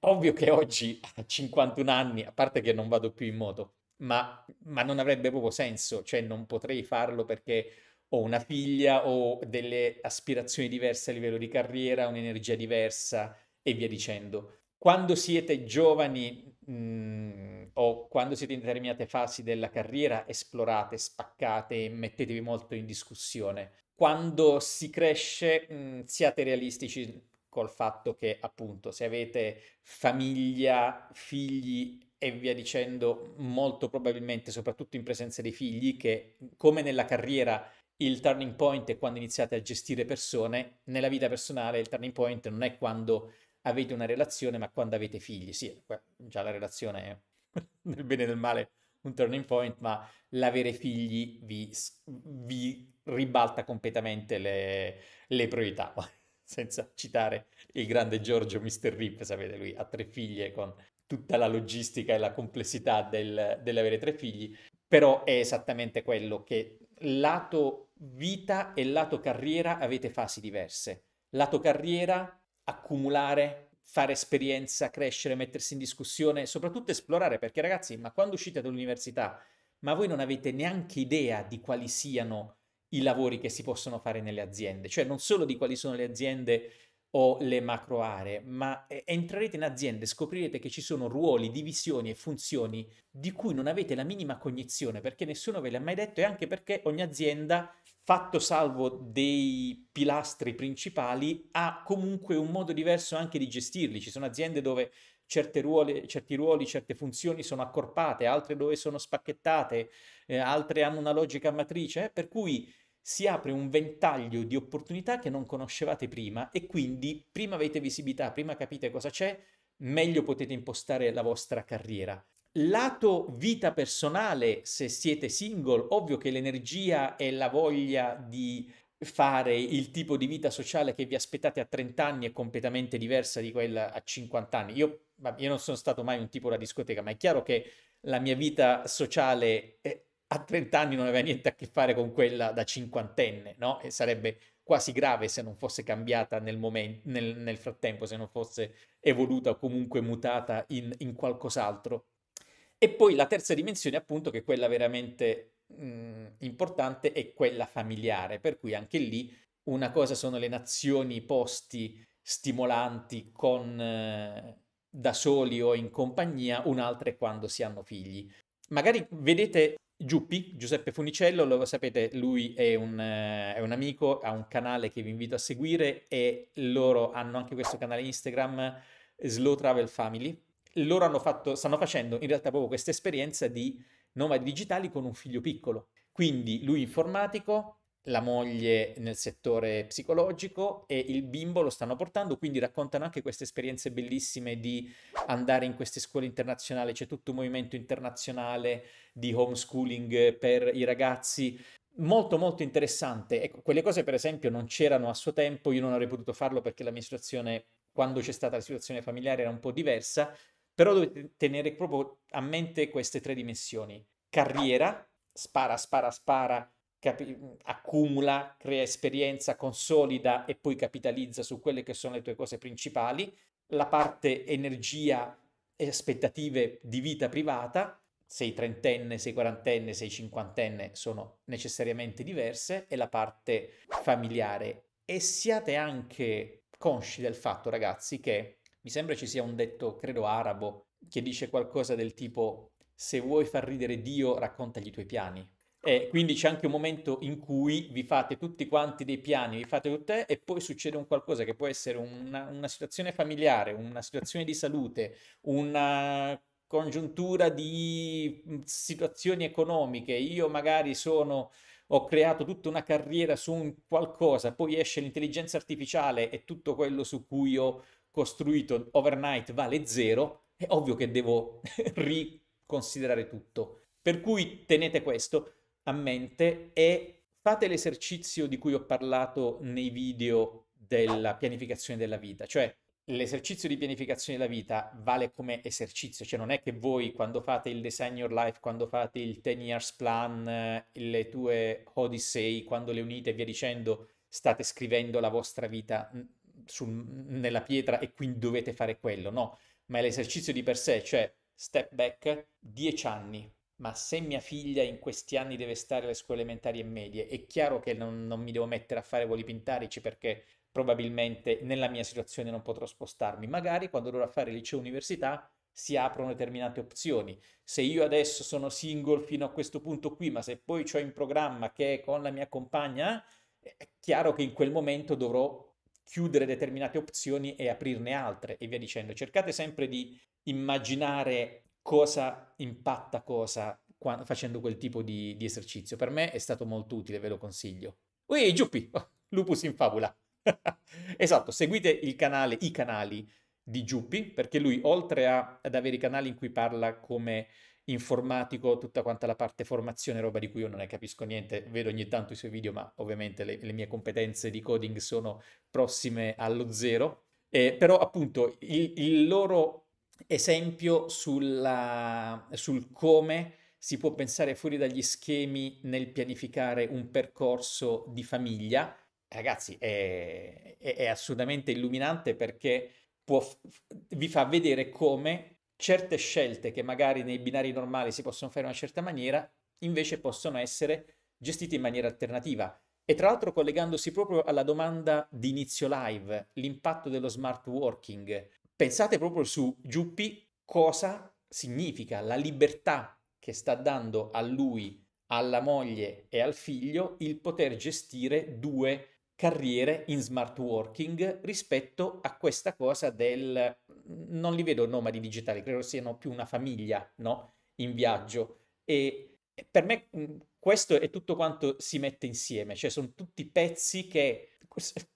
Ovvio che oggi, a 51 anni, a parte che non vado più in moto, ma, ma non avrebbe proprio senso, cioè non potrei farlo perché ho una figlia, ho delle aspirazioni diverse a livello di carriera, un'energia diversa e via dicendo. Quando siete giovani mh, mm, o quando siete in determinate fasi della carriera, esplorate, spaccate, mettetevi molto in discussione quando si cresce mh, mhmm, siate realistici col fatto che appunto se avete famiglia, figli e via dicendo, molto probabilmente, soprattutto in presenza dei figli, che come nella carriera il turning point è quando iniziate a gestire persone, nella vita personale il turning point non è quando avete una relazione, ma quando avete figli. Sì, già la relazione è nel bene e nel male un turning point, ma l'avere figli vi, vi ribalta completamente le, le priorità. Senza citare il grande Giorgio Mr. Rip, sapete, lui ha tre figlie con tutta la logistica e la complessità del, dell'avere tre figli, però è esattamente quello che lato vita e lato carriera avete fasi diverse. Lato carriera, accumulare, fare esperienza, crescere, mettersi in discussione, soprattutto esplorare, perché ragazzi, ma quando uscite dall'università, ma voi non avete neanche idea di quali siano i lavori che si possono fare nelle aziende, cioè non solo di quali sono le aziende o le macro aree, ma entrerete in aziende e scoprirete che ci sono ruoli, divisioni e funzioni di cui non avete la minima cognizione perché nessuno ve le ha mai detto e anche perché ogni azienda, fatto salvo dei pilastri principali, ha comunque un modo diverso anche di gestirli. Ci sono aziende dove Ruoli, certi ruoli, certe funzioni sono accorpate, altre dove sono spacchettate, eh, altre hanno una logica matrice, eh? per cui si apre un ventaglio di opportunità che non conoscevate prima e quindi prima avete visibilità, prima capite cosa c'è, meglio potete impostare la vostra carriera. Lato vita personale, se siete single, ovvio che l'energia e la voglia di fare il tipo di vita sociale che vi aspettate a 30 anni è completamente diversa di quella a 50 anni. Io, io non sono stato mai un tipo da discoteca, ma è chiaro che la mia vita sociale è a 30 anni non aveva niente a che fare con quella da cinquantenne, no? E sarebbe quasi grave se non fosse cambiata nel, momento, nel, nel frattempo, se non fosse evoluta o comunque mutata in, in qualcos'altro. E poi la terza dimensione, appunto, che è quella veramente mh, importante, è quella familiare, per cui anche lì una cosa sono le nazioni, i posti stimolanti con... Eh, da soli o in compagnia, un'altra è quando si hanno figli. Magari vedete Giuppi, Giuseppe Funicello, lo sapete, lui è un, eh, è un, amico, ha un canale che vi invito a seguire e loro hanno anche questo canale Instagram, Slow Travel Family. Loro hanno fatto, stanno facendo in realtà proprio questa esperienza di nomadi digitali con un figlio piccolo. Quindi lui informatico, la moglie nel settore psicologico e il bimbo lo stanno portando, quindi raccontano anche queste esperienze bellissime di andare in queste scuole internazionali, c'è tutto un movimento internazionale di homeschooling per i ragazzi. Molto molto interessante. Ecco, quelle cose per esempio non c'erano a suo tempo, io non avrei potuto farlo perché la mia situazione, quando c'è stata la situazione familiare era un po' diversa, però dovete tenere proprio a mente queste tre dimensioni. Carriera, spara, spara, spara, capi- accumula, crea esperienza, consolida e poi capitalizza su quelle che sono le tue cose principali, la parte energia e aspettative di vita privata, sei trentenne, sei quarantenne, sei cinquantenne, sono necessariamente diverse, e la parte familiare. E siate anche consci del fatto, ragazzi, che mi sembra ci sia un detto, credo arabo, che dice qualcosa del tipo se vuoi far ridere Dio, raccontagli i tuoi piani. E eh, quindi c'è anche un momento in cui vi fate tutti quanti dei piani, vi fate tutte e poi succede un qualcosa che può essere una, una situazione familiare, una situazione di salute, una congiuntura di mm, situazioni economiche. Io magari sono, ho creato tutta una carriera su un qualcosa, poi esce l'intelligenza artificiale e tutto quello su cui ho costruito overnight vale zero, è ovvio che devo riconsiderare tutto. Per cui tenete questo a mente e fate l'esercizio di cui ho parlato nei video della pianificazione della vita, cioè l'esercizio di pianificazione della vita vale come esercizio, cioè non è che voi quando fate il Design Your Life, quando fate il 10 Years Plan, eh, le tue Odyssey, quando le unite e via dicendo, state scrivendo la vostra vita mm, su, nella pietra e quindi dovete fare quello, no, ma è l'esercizio di per sé, cioè step back 10 anni, ma se mia figlia in questi anni deve stare alle scuole elementari e medie, è chiaro che non, non mi devo mettere a fare voli pintarici perché probabilmente nella mia situazione non potrò spostarmi. Magari quando dovrò fare liceo università si aprono determinate opzioni. Se io adesso sono single fino a questo punto qui, ma se poi ho in programma che è con la mia compagna, è chiaro che in quel momento dovrò chiudere determinate opzioni e aprirne altre e via dicendo. Cercate sempre di immaginare cosa impatta cosa quando, facendo quel tipo di, di, esercizio. Per me è stato molto utile, ve lo consiglio. Ui, giuppi! Oh, lupus in fabula. esatto, seguite il canale, i canali di Giuppi, perché lui oltre a, ad avere i canali in cui parla come informatico, tutta quanta la parte formazione, roba di cui io non ne capisco niente, vedo ogni tanto i suoi video, ma ovviamente le, le mie competenze di coding sono prossime allo zero. Eh, però appunto il, il loro esempio sulla, sul come si può pensare fuori dagli schemi nel pianificare un percorso di famiglia. Eh, ragazzi, è, è, è assolutamente illuminante perché può, vi fa vedere come certe scelte che magari nei binari normali si possono fare in una certa maniera, invece possono essere gestite in maniera alternativa. E tra l'altro collegandosi proprio alla domanda di inizio live, l'impatto dello smart working, pensate proprio su Giuppi cosa significa la libertà che sta dando a lui, alla moglie e al figlio il poter gestire due carriere in smart working rispetto a questa cosa del non li vedo nomadi digitali, credo siano più una famiglia, no? In viaggio e per me questo è tutto quanto si mette insieme, cioè sono tutti pezzi che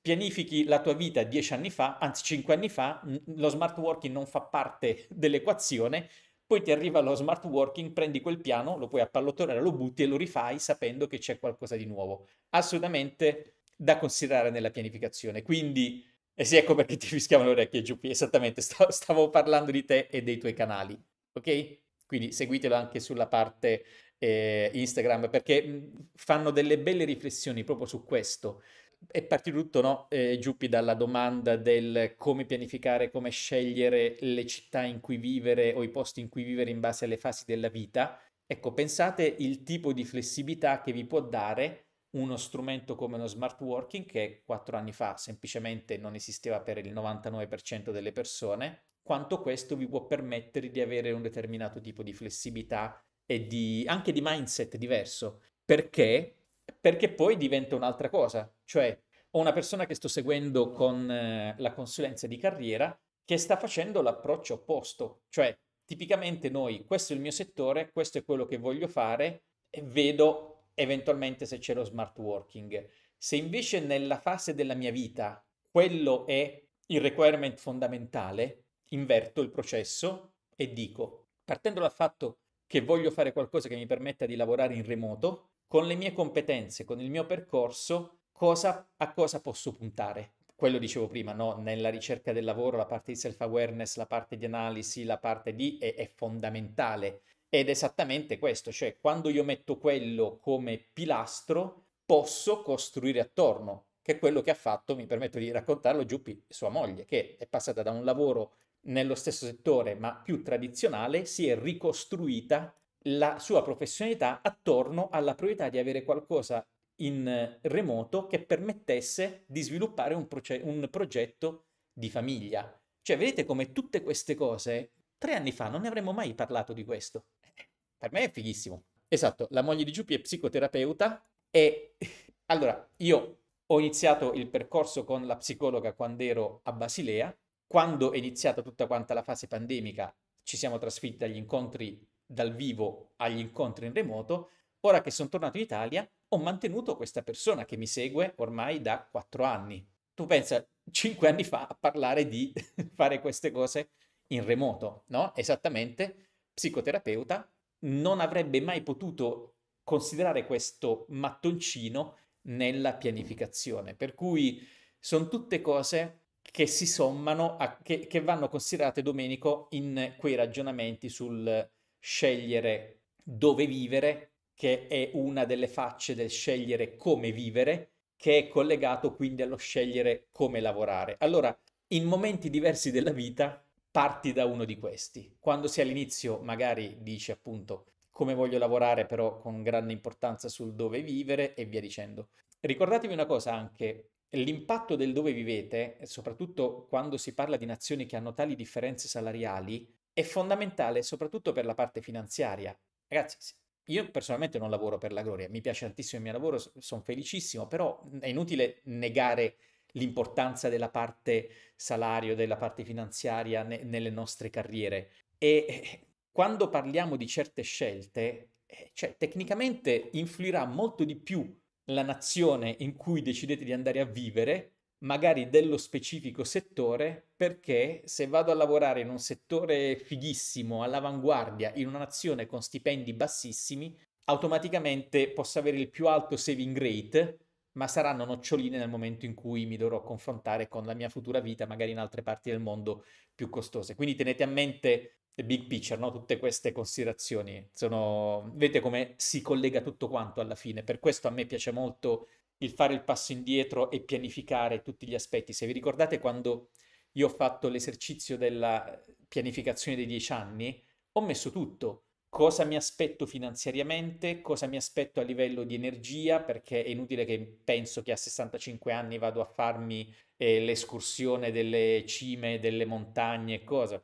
pianifichi la tua vita dieci anni fa, anzi cinque anni fa, lo smart working non fa parte dell'equazione, poi ti arriva lo smart working, prendi quel piano, lo puoi appallottolare, lo butti e lo rifai sapendo che c'è qualcosa di nuovo. Assolutamente da considerare nella pianificazione. Quindi, e sì, ecco perché ti fischiamo le orecchie, Giuppi, esattamente, stavo, stavo parlando di te e dei tuoi canali, ok? Quindi seguitelo anche sulla parte eh, Instagram perché fanno delle belle riflessioni proprio su questo, è partito tutto, no? Eh, Giuppi, dalla domanda del come pianificare, come scegliere le città in cui vivere o i posti in cui vivere in base alle fasi della vita. Ecco, pensate il tipo di flessibilità che vi può dare uno strumento come lo smart working che quattro anni fa semplicemente non esisteva per il 99% delle persone, quanto questo vi può permettere di avere un determinato tipo di flessibilità e di, anche di mindset diverso, perché perché poi diventa un'altra cosa. Cioè, ho una persona che sto seguendo con eh, la consulenza di carriera che sta facendo l'approccio opposto. Cioè, tipicamente noi, questo è il mio settore, questo è quello che voglio fare, e vedo eventualmente se c'è lo smart working. Se invece nella fase della mia vita quello è il requirement fondamentale, inverto il processo e dico, partendo dal fatto che voglio fare qualcosa che mi permetta di lavorare in remoto, con le mie competenze, con il mio percorso, cosa, a cosa posso puntare. Quello dicevo prima, no? nella ricerca del lavoro la parte di self-awareness, la parte di analisi, la parte di è, è fondamentale. Ed è esattamente questo, cioè quando io metto quello come pilastro, posso costruire attorno, che è quello che ha fatto, mi permetto di raccontarlo, Giuppi, sua moglie, che è passata da un lavoro nello stesso settore ma più tradizionale, si è ricostruita la sua professionalità attorno alla priorità di avere qualcosa in eh, remoto che permettesse di sviluppare un, proce- un progetto di famiglia. Cioè, vedete come tutte queste cose, tre anni fa non ne avremmo mai parlato di questo. Eh, per me è fighissimo. Esatto, la moglie di Giuppi è psicoterapeuta e allora io ho iniziato il percorso con la psicologa quando ero a Basilea, quando è iniziata tutta quanta la fase pandemica ci siamo trasferiti agli incontri dal vivo agli incontri in remoto, ora che sono tornato in Italia ho mantenuto questa persona che mi segue ormai da quattro anni. Tu pensa, cinque anni fa a parlare di fare queste cose in remoto, no? Esattamente, psicoterapeuta non avrebbe mai potuto considerare questo mattoncino nella pianificazione. Per cui sono tutte cose che si sommano, a, che, che vanno considerate, Domenico, in quei ragionamenti sul scegliere dove vivere, che è una delle facce del scegliere come vivere, che è collegato quindi allo scegliere come lavorare. Allora, in momenti diversi della vita parti da uno di questi. Quando si all'inizio magari dici appunto come voglio lavorare però con grande importanza sul dove vivere e via dicendo. Ricordatevi una cosa anche, l'impatto del dove vivete, soprattutto quando si parla di nazioni che hanno tali differenze salariali, è fondamentale soprattutto per la parte finanziaria. Ragazzi, io personalmente non lavoro per la gloria, mi piace tantissimo il mio lavoro, sono felicissimo, però mhmm, è inutile negare l'importanza della parte salario, della parte finanziaria ne- nelle nostre carriere. E eh, quando parliamo di certe scelte, eh, cioè tecnicamente influirà molto di più la nazione in cui decidete di andare a vivere magari dello specifico settore, perché se vado a lavorare in un settore fighissimo, all'avanguardia, in una nazione con stipendi bassissimi, automaticamente posso avere il più alto saving rate, ma saranno noccioline nel momento in cui mi dovrò confrontare con la mia futura vita, magari in altre parti del mondo più costose. Quindi tenete a mente the big picture, no? tutte queste considerazioni. Sono... Vedete come si collega tutto quanto alla fine. Per questo a me piace molto il fare il passo indietro e pianificare tutti gli aspetti. Se vi ricordate quando io ho fatto l'esercizio della pianificazione dei dieci anni, ho messo tutto. Cosa mi aspetto finanziariamente, cosa mi aspetto a livello di energia, perché è inutile che penso che a 65 anni vado a farmi eh, l'escursione delle cime, delle montagne e cosa.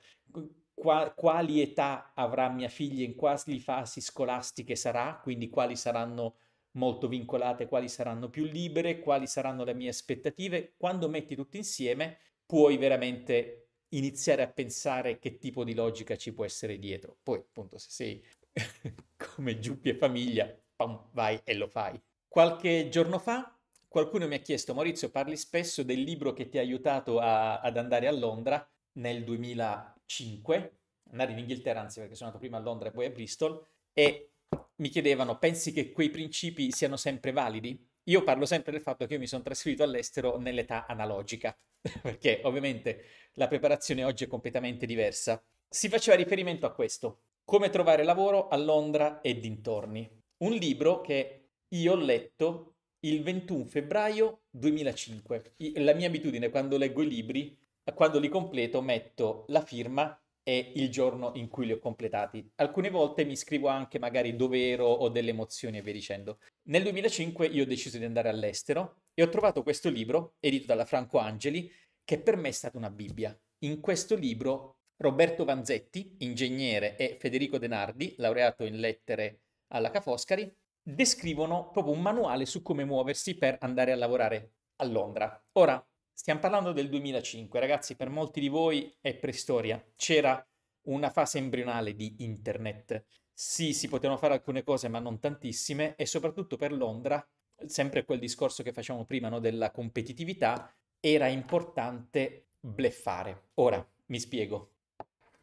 Qua, quali età avrà mia figlia, in quali fasi scolastiche sarà, quindi quali saranno molto vincolate, quali saranno più libere, quali saranno le mie aspettative. Quando metti tutto insieme puoi veramente iniziare a pensare che tipo di logica ci può essere dietro. Poi appunto se sei come Giuppi e famiglia, pam, vai e lo fai. Qualche giorno fa qualcuno mi ha chiesto, Maurizio, parli spesso del libro che ti ha aiutato a, ad andare a Londra nel 2005, andare in Inghilterra, anzi perché sono andato prima a Londra e poi a Bristol, e mi chiedevano, pensi che quei principi siano sempre validi? Io parlo sempre del fatto che io mi sono trasferito all'estero nell'età analogica, perché ovviamente la preparazione oggi è completamente diversa. Si faceva riferimento a questo, come trovare lavoro a Londra e dintorni. Un libro che io ho letto il 21 febbraio 2005. La mia abitudine quando leggo i libri, quando li completo, metto la firma e il giorno in cui li ho completati. Alcune volte mi scrivo anche magari dove ero o delle emozioni e via dicendo. Nel 2005 io ho deciso di andare all'estero e ho trovato questo libro, edito dalla Franco Angeli, che per me è stata una Bibbia. In questo libro Roberto Vanzetti, ingegnere, e Federico Denardi, laureato in lettere alla Ca' Foscari, descrivono proprio un manuale su come muoversi per andare a lavorare a Londra. Ora, Stiamo parlando del 2005, ragazzi, per molti di voi è preistoria. C'era una fase embrionale di internet. Sì, si potevano fare alcune cose, ma non tantissime, e soprattutto per Londra, sempre quel discorso che facciamo prima no, della competitività, era importante bleffare. Ora, mi spiego.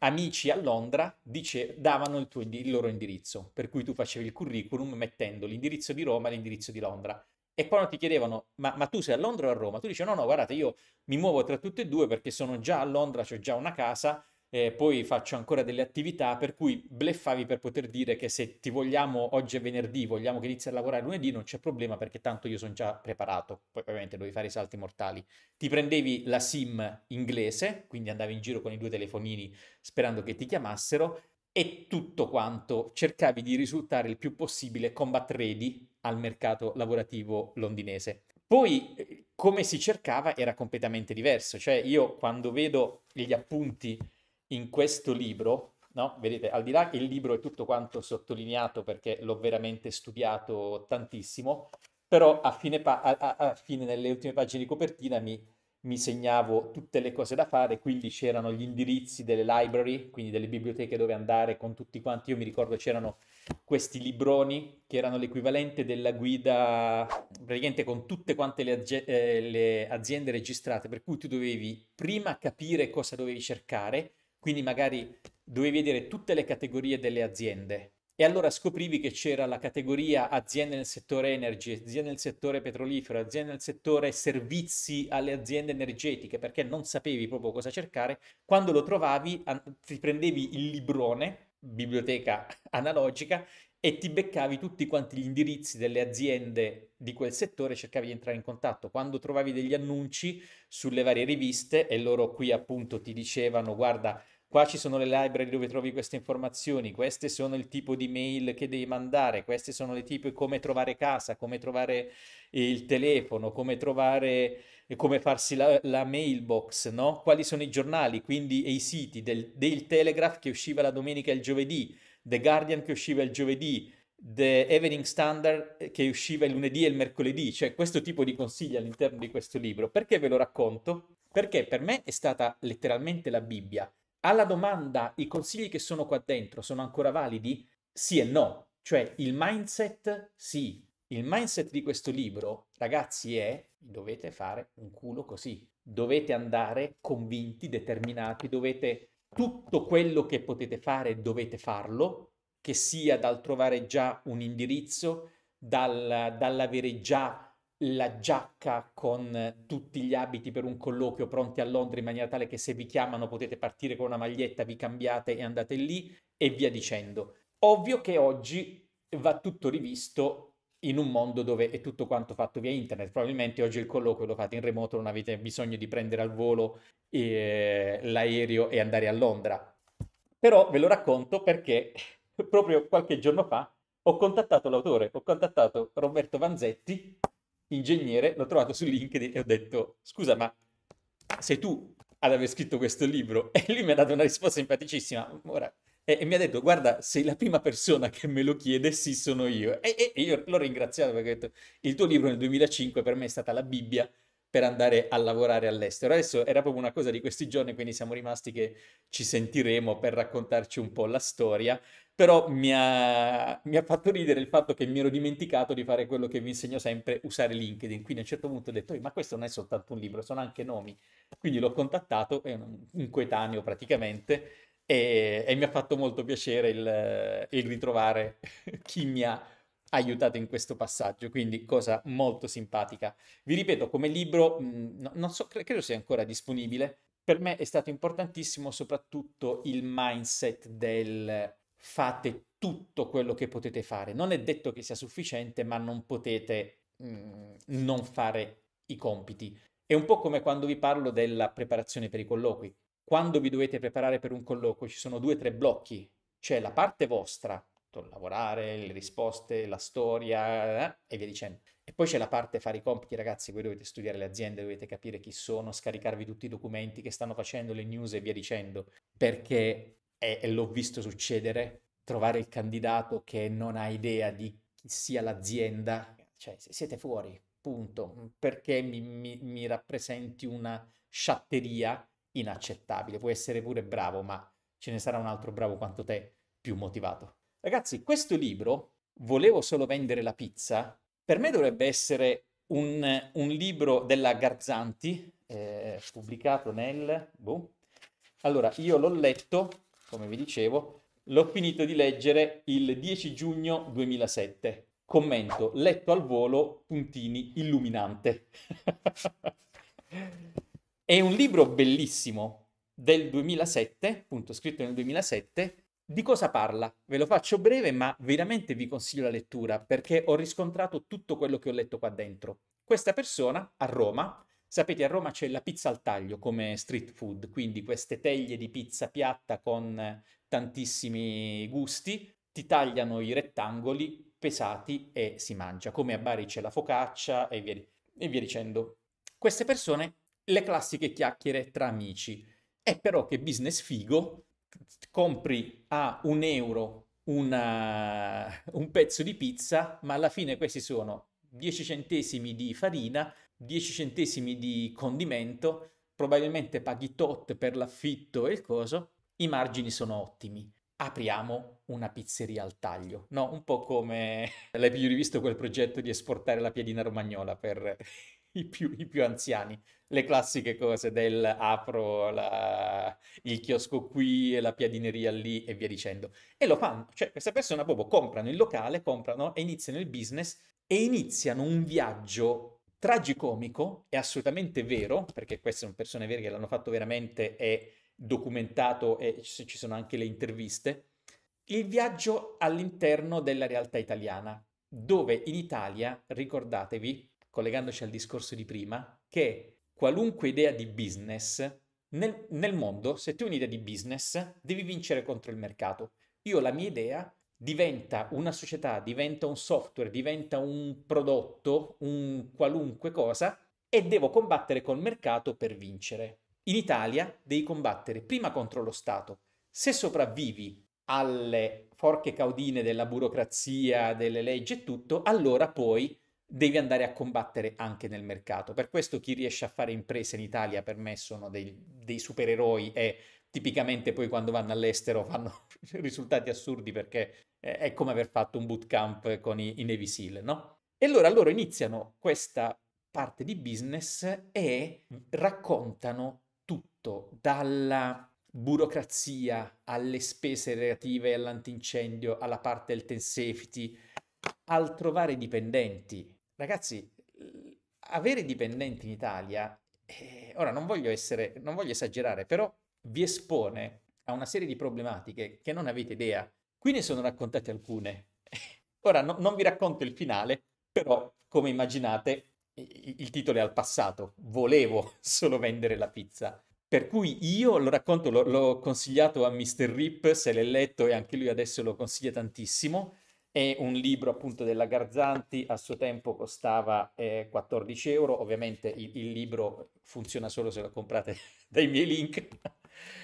Amici a Londra dice, davano il, tuo, il loro indirizzo, per cui tu facevi il curriculum mettendo l'indirizzo di Roma e l'indirizzo di Londra e poi non ti chiedevano ma, ma, tu sei a Londra o a Roma? Tu dici no no guardate io mi muovo tra tutte e due perché sono già a Londra, ho già una casa, eh, poi faccio ancora delle attività per cui bleffavi per poter dire che se ti vogliamo oggi è venerdì, vogliamo che inizi a lavorare lunedì non c'è problema perché tanto io sono già preparato, poi ovviamente dovevi fare i salti mortali. Ti prendevi la SIM inglese, quindi andavi in giro con i due telefonini sperando che ti chiamassero e tutto quanto cercavi di risultare il più possibile combat ready al mercato lavorativo londinese. Poi come si cercava era completamente diverso, cioè io quando vedo gli appunti in questo libro, no? Vedete, al di là che il libro è tutto quanto sottolineato perché l'ho veramente studiato tantissimo, però a fine, pa- a- a fine nelle ultime pagine di copertina mi mi segnavo tutte le cose da fare, quindi c'erano gli indirizzi delle library, quindi delle biblioteche dove andare con tutti quanti. Io mi ricordo c'erano questi libroni che erano l'equivalente della guida praticamente con tutte quante le, eh, le aziende registrate, per cui tu dovevi prima capire cosa dovevi cercare, quindi magari dovevi vedere tutte le categorie delle aziende, e allora scoprivi che c'era la categoria aziende nel settore energy, aziende nel settore petrolifero, aziende nel settore servizi alle aziende energetiche, perché non sapevi proprio cosa cercare. Quando lo trovavi, ti prendevi il librone, biblioteca analogica, e ti beccavi tutti quanti gli indirizzi delle aziende di quel settore, cercavi di entrare in contatto. Quando trovavi degli annunci sulle varie riviste e loro qui appunto ti dicevano guarda Qua ci sono le library dove trovi queste informazioni, queste sono il tipo di mail che devi mandare, queste sono le tipi come trovare casa, come trovare eh, il telefono, come trovare eh, come farsi la, la mailbox, no? Quali sono i giornali, quindi e i siti del, del Telegraph che usciva la domenica e il giovedì, The Guardian che usciva il giovedì, The Evening Standard eh, che usciva il lunedì e il mercoledì, cioè questo tipo di consigli all'interno di questo libro. Perché ve lo racconto? Perché per me è stata letteralmente la Bibbia alla domanda i consigli che sono qua dentro sono ancora validi? Sì e no. Cioè il mindset sì. Il mindset di questo libro, ragazzi, è dovete fare un culo così. Dovete andare convinti, determinati, dovete tutto quello che potete fare dovete farlo, che sia dal trovare già un indirizzo, dal, dall'avere già la giacca con tutti gli abiti per un colloquio pronti a Londra in maniera tale che se vi chiamano potete partire con una maglietta, vi cambiate e andate lì e via dicendo. Ovvio che oggi va tutto rivisto in un mondo dove è tutto quanto fatto via internet. Probabilmente oggi il colloquio lo fate in remoto, non avete bisogno di prendere al volo eh, l'aereo e andare a Londra. Però ve lo racconto perché proprio qualche giorno fa ho contattato l'autore, ho contattato Roberto Vanzetti ingegnere, l'ho trovato su LinkedIn e ho detto, scusa, ma sei tu ad aver scritto questo libro? E lui mi ha dato una risposta simpaticissima. Ora, e, e, mi ha detto, guarda, sei la prima persona che me lo chiede, sì, sono io. E, e io l'ho ringraziato perché ho detto, il tuo libro nel 2005 per me è stata la Bibbia per andare a lavorare all'estero. Adesso era proprio una cosa di questi giorni, quindi siamo rimasti che ci sentiremo per raccontarci un po' la storia però mi ha, mi ha, fatto ridere il fatto che mi ero dimenticato di fare quello che vi insegno sempre, usare LinkedIn. Quindi a un certo punto ho detto, eh, ma questo non è soltanto un libro, sono anche nomi. Quindi l'ho contattato, è un, un coetaneo praticamente, e, e, mi ha fatto molto piacere il, il ritrovare chi mi ha aiutato in questo passaggio, quindi cosa molto simpatica. Vi ripeto, come libro, mh, non so, credo sia ancora disponibile. Per me è stato importantissimo soprattutto il mindset del fate tutto quello che potete fare. Non è detto che sia sufficiente, ma non potete mh, mm, non fare i compiti. È un po' come quando vi parlo della preparazione per i colloqui. Quando vi dovete preparare per un colloquio ci sono due o tre blocchi. C'è la parte vostra, lavorare, le risposte, la storia eh, e via dicendo. E poi c'è la parte fare i compiti, ragazzi, voi dovete studiare le aziende, dovete capire chi sono, scaricarvi tutti i documenti che stanno facendo, le news e via dicendo, perché e, e l'ho visto succedere, trovare il candidato che non ha idea di chi sia l'azienda, cioè siete fuori, punto, mm, perché mi, mi, mi rappresenti una sciatteria inaccettabile, puoi essere pure bravo, ma ce ne sarà un altro bravo quanto te, più motivato. Ragazzi, questo libro, Volevo solo vendere la pizza, per me dovrebbe essere un, un libro della Garzanti, eh, pubblicato nel... Boh. Allora, io l'ho letto come vi dicevo, l'ho finito di leggere il 10 giugno 2007. Commento, letto al volo, puntini, illuminante. È un libro bellissimo del 2007, appunto scritto nel 2007. Di cosa parla? Ve lo faccio breve, ma veramente vi consiglio la lettura perché ho riscontrato tutto quello che ho letto qua dentro. Questa persona a Roma Sapete, a Roma c'è la pizza al taglio come street food, quindi queste teglie di pizza piatta con tantissimi gusti, ti tagliano i rettangoli pesati e si mangia, come a Bari c'è la focaccia e via, e via dicendo. Queste persone, le classiche chiacchiere tra amici. È però che business figo, compri a un euro una, un pezzo di pizza, ma alla fine questi sono 10 centesimi di farina 10 centesimi di condimento, probabilmente paghi tot per l'affitto e il coso, i margini sono ottimi. Apriamo una pizzeria al taglio, no? Un po' come l'hai più rivisto quel progetto di esportare la piadina romagnola per i più, i più anziani, le classiche cose del apro la... il chiosco qui e la piadineria lì e via dicendo. E lo fanno, cioè queste persone proprio comprano il locale, comprano e iniziano il business e iniziano un viaggio Tragicomico è assolutamente vero, perché queste sono persone vere che l'hanno fatto veramente, è documentato e ci sono anche le interviste. Il viaggio all'interno della realtà italiana, dove in Italia, ricordatevi, collegandoci al discorso di prima, che qualunque idea di business, nel, nel mondo, se tu hai un'idea di business, devi vincere contro il mercato. Io la mia idea diventa una società, diventa un software, diventa un prodotto, un qualunque cosa e devo combattere col mercato per vincere. In Italia devi combattere prima contro lo Stato. Se sopravvivi alle forche caudine della burocrazia, delle leggi e tutto, allora poi devi andare a combattere anche nel mercato. Per questo chi riesce a fare imprese in Italia per me sono dei, dei supereroi e tipicamente poi quando vanno all'estero fanno risultati assurdi perché è come aver fatto un bootcamp con i, i Navy Seal, no? E allora loro iniziano questa parte di business e raccontano tutto dalla burocrazia alle spese relative all'antincendio, alla parte del ten safety, al trovare dipendenti. Ragazzi, avere dipendenti in Italia, eh, ora non voglio essere, non voglio esagerare, però vi espone a una serie di problematiche che non avete idea. Qui ne sono raccontate alcune. Ora no, non vi racconto il finale, però come immaginate il titolo è al passato, volevo solo vendere la pizza. Per cui io lo racconto, lo, l'ho consigliato a Mr. Rip, se l'è letto e anche lui adesso lo consiglia tantissimo. È un libro appunto della Garzanti, a suo tempo costava eh, 14 euro, ovviamente il, il libro funziona solo se lo comprate dai miei link.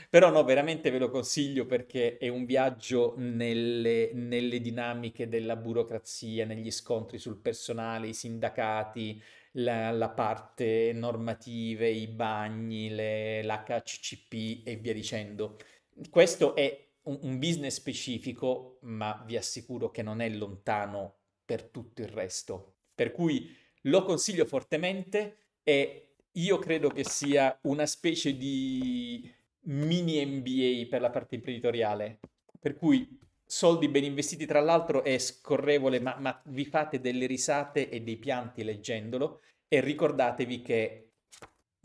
Però no, veramente ve lo consiglio perché è un viaggio nelle, nelle dinamiche della burocrazia, negli scontri sul personale, i sindacati, la, la parte normative, i bagni, le, l'HCCP e via dicendo. Questo è un, un business specifico, ma vi assicuro che non è lontano per tutto il resto. Per cui lo consiglio fortemente e io credo che sia una specie di mini MBA per la parte imprenditoriale, per cui soldi ben investiti tra l'altro è scorrevole, ma, ma vi fate delle risate e dei pianti leggendolo e ricordatevi che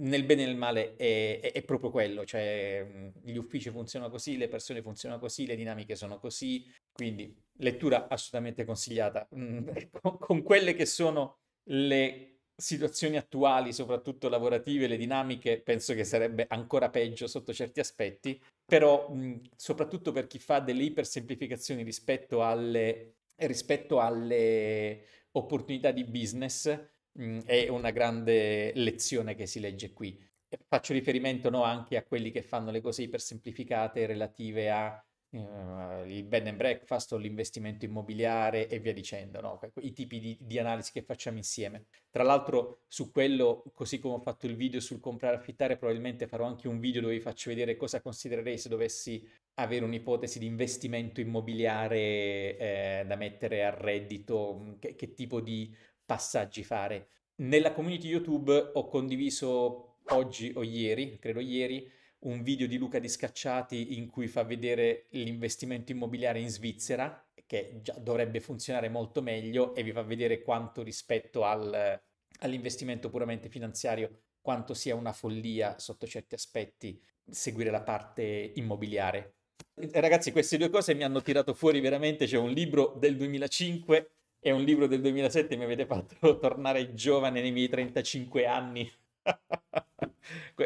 nel bene e nel male è, è, è, proprio quello, cioè gli uffici funzionano così, le persone funzionano così, le dinamiche sono così, quindi lettura assolutamente consigliata. Mm, con, con, quelle che sono le situazioni attuali, soprattutto lavorative, le dinamiche, penso che sarebbe ancora peggio sotto certi aspetti, però mh, soprattutto per chi fa delle ipersemplificazioni rispetto alle, rispetto alle opportunità di business, mh, è una grande lezione che si legge qui. Faccio riferimento no, anche a quelli che fanno le cose ipersemplificate relative a eh, il bed and breakfast o l'investimento immobiliare e via dicendo, no? Ecco, i tipi di, di, analisi che facciamo insieme. Tra l'altro su quello, così come ho fatto il video sul comprare e affittare, probabilmente farò anche un video dove vi faccio vedere cosa considererei se dovessi avere un'ipotesi di investimento immobiliare eh, da mettere a reddito, mm, che, che tipo di passaggi fare. Nella community YouTube ho condiviso oggi o ieri, credo ieri, un video di Luca di Scacciati in cui fa vedere l'investimento immobiliare in Svizzera, che già dovrebbe funzionare molto meglio e vi fa vedere quanto rispetto al, all'investimento puramente finanziario, quanto sia una follia sotto certi aspetti seguire la parte immobiliare. Ragazzi, queste due cose mi hanno tirato fuori veramente, c'è un libro del 2005 e un libro del 2007 mi avete fatto tornare giovane nei miei 35 anni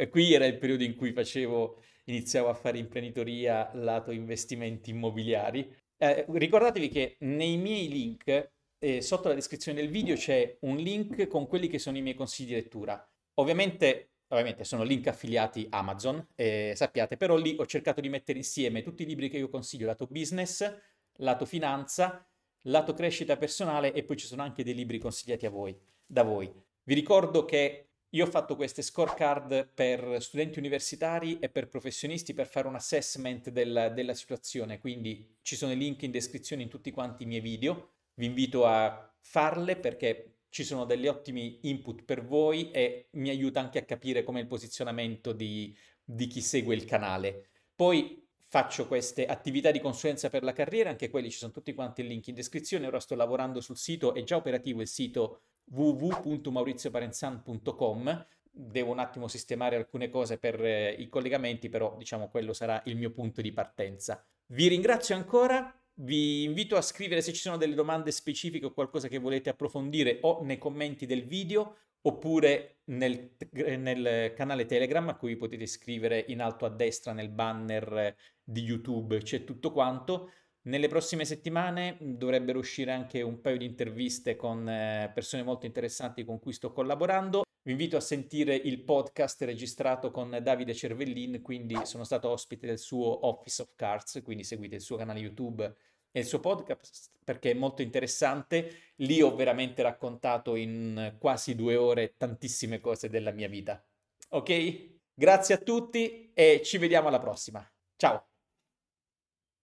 Qui era il periodo in cui facevo, iniziavo a fare imprenditoria lato investimenti immobiliari. Eh, ricordatevi che nei miei link, eh, sotto la descrizione del video, c'è un link con quelli che sono i miei consigli di lettura. Ovviamente ovviamente sono link affiliati Amazon, eh, sappiate, però lì ho cercato di mettere insieme tutti i libri che io consiglio, lato business, lato finanza, lato crescita personale e poi ci sono anche dei libri consigliati voi, da voi. Vi ricordo che io ho fatto queste scorecard per studenti universitari e per professionisti per fare un assessment del, della situazione, quindi ci sono i link in descrizione in tutti quanti i miei video. Vi invito a farle perché ci sono degli ottimi input per voi e mi aiuta anche a capire come il posizionamento di, di chi segue il canale. Poi faccio queste attività di consulenza per la carriera, anche quelli ci sono tutti quanti i link in descrizione, ora sto lavorando sul sito, è già operativo il sito www.maurizioparenzan.com. Devo un attimo sistemare alcune cose per eh, i collegamenti, però diciamo quello sarà il mio punto di partenza. Vi ringrazio ancora, vi invito a scrivere se ci sono delle domande specifiche o qualcosa che volete approfondire o nei commenti del video oppure nel, nel, canale Telegram a cui potete scrivere in alto a destra nel banner eh, di YouTube, c'è tutto quanto. Nelle prossime settimane mm, dovrebbero uscire anche un paio di interviste con eh, persone molto interessanti con cui sto collaborando. Vi invito a sentire il podcast registrato con Davide Cervellin, quindi sono stato ospite del suo Office of Cards, quindi seguite il suo canale YouTube e il suo podcast perché è molto interessante. Lì ho veramente raccontato in quasi due ore tantissime cose della mia vita. Ok? Grazie a tutti e ci vediamo alla prossima. Ciao!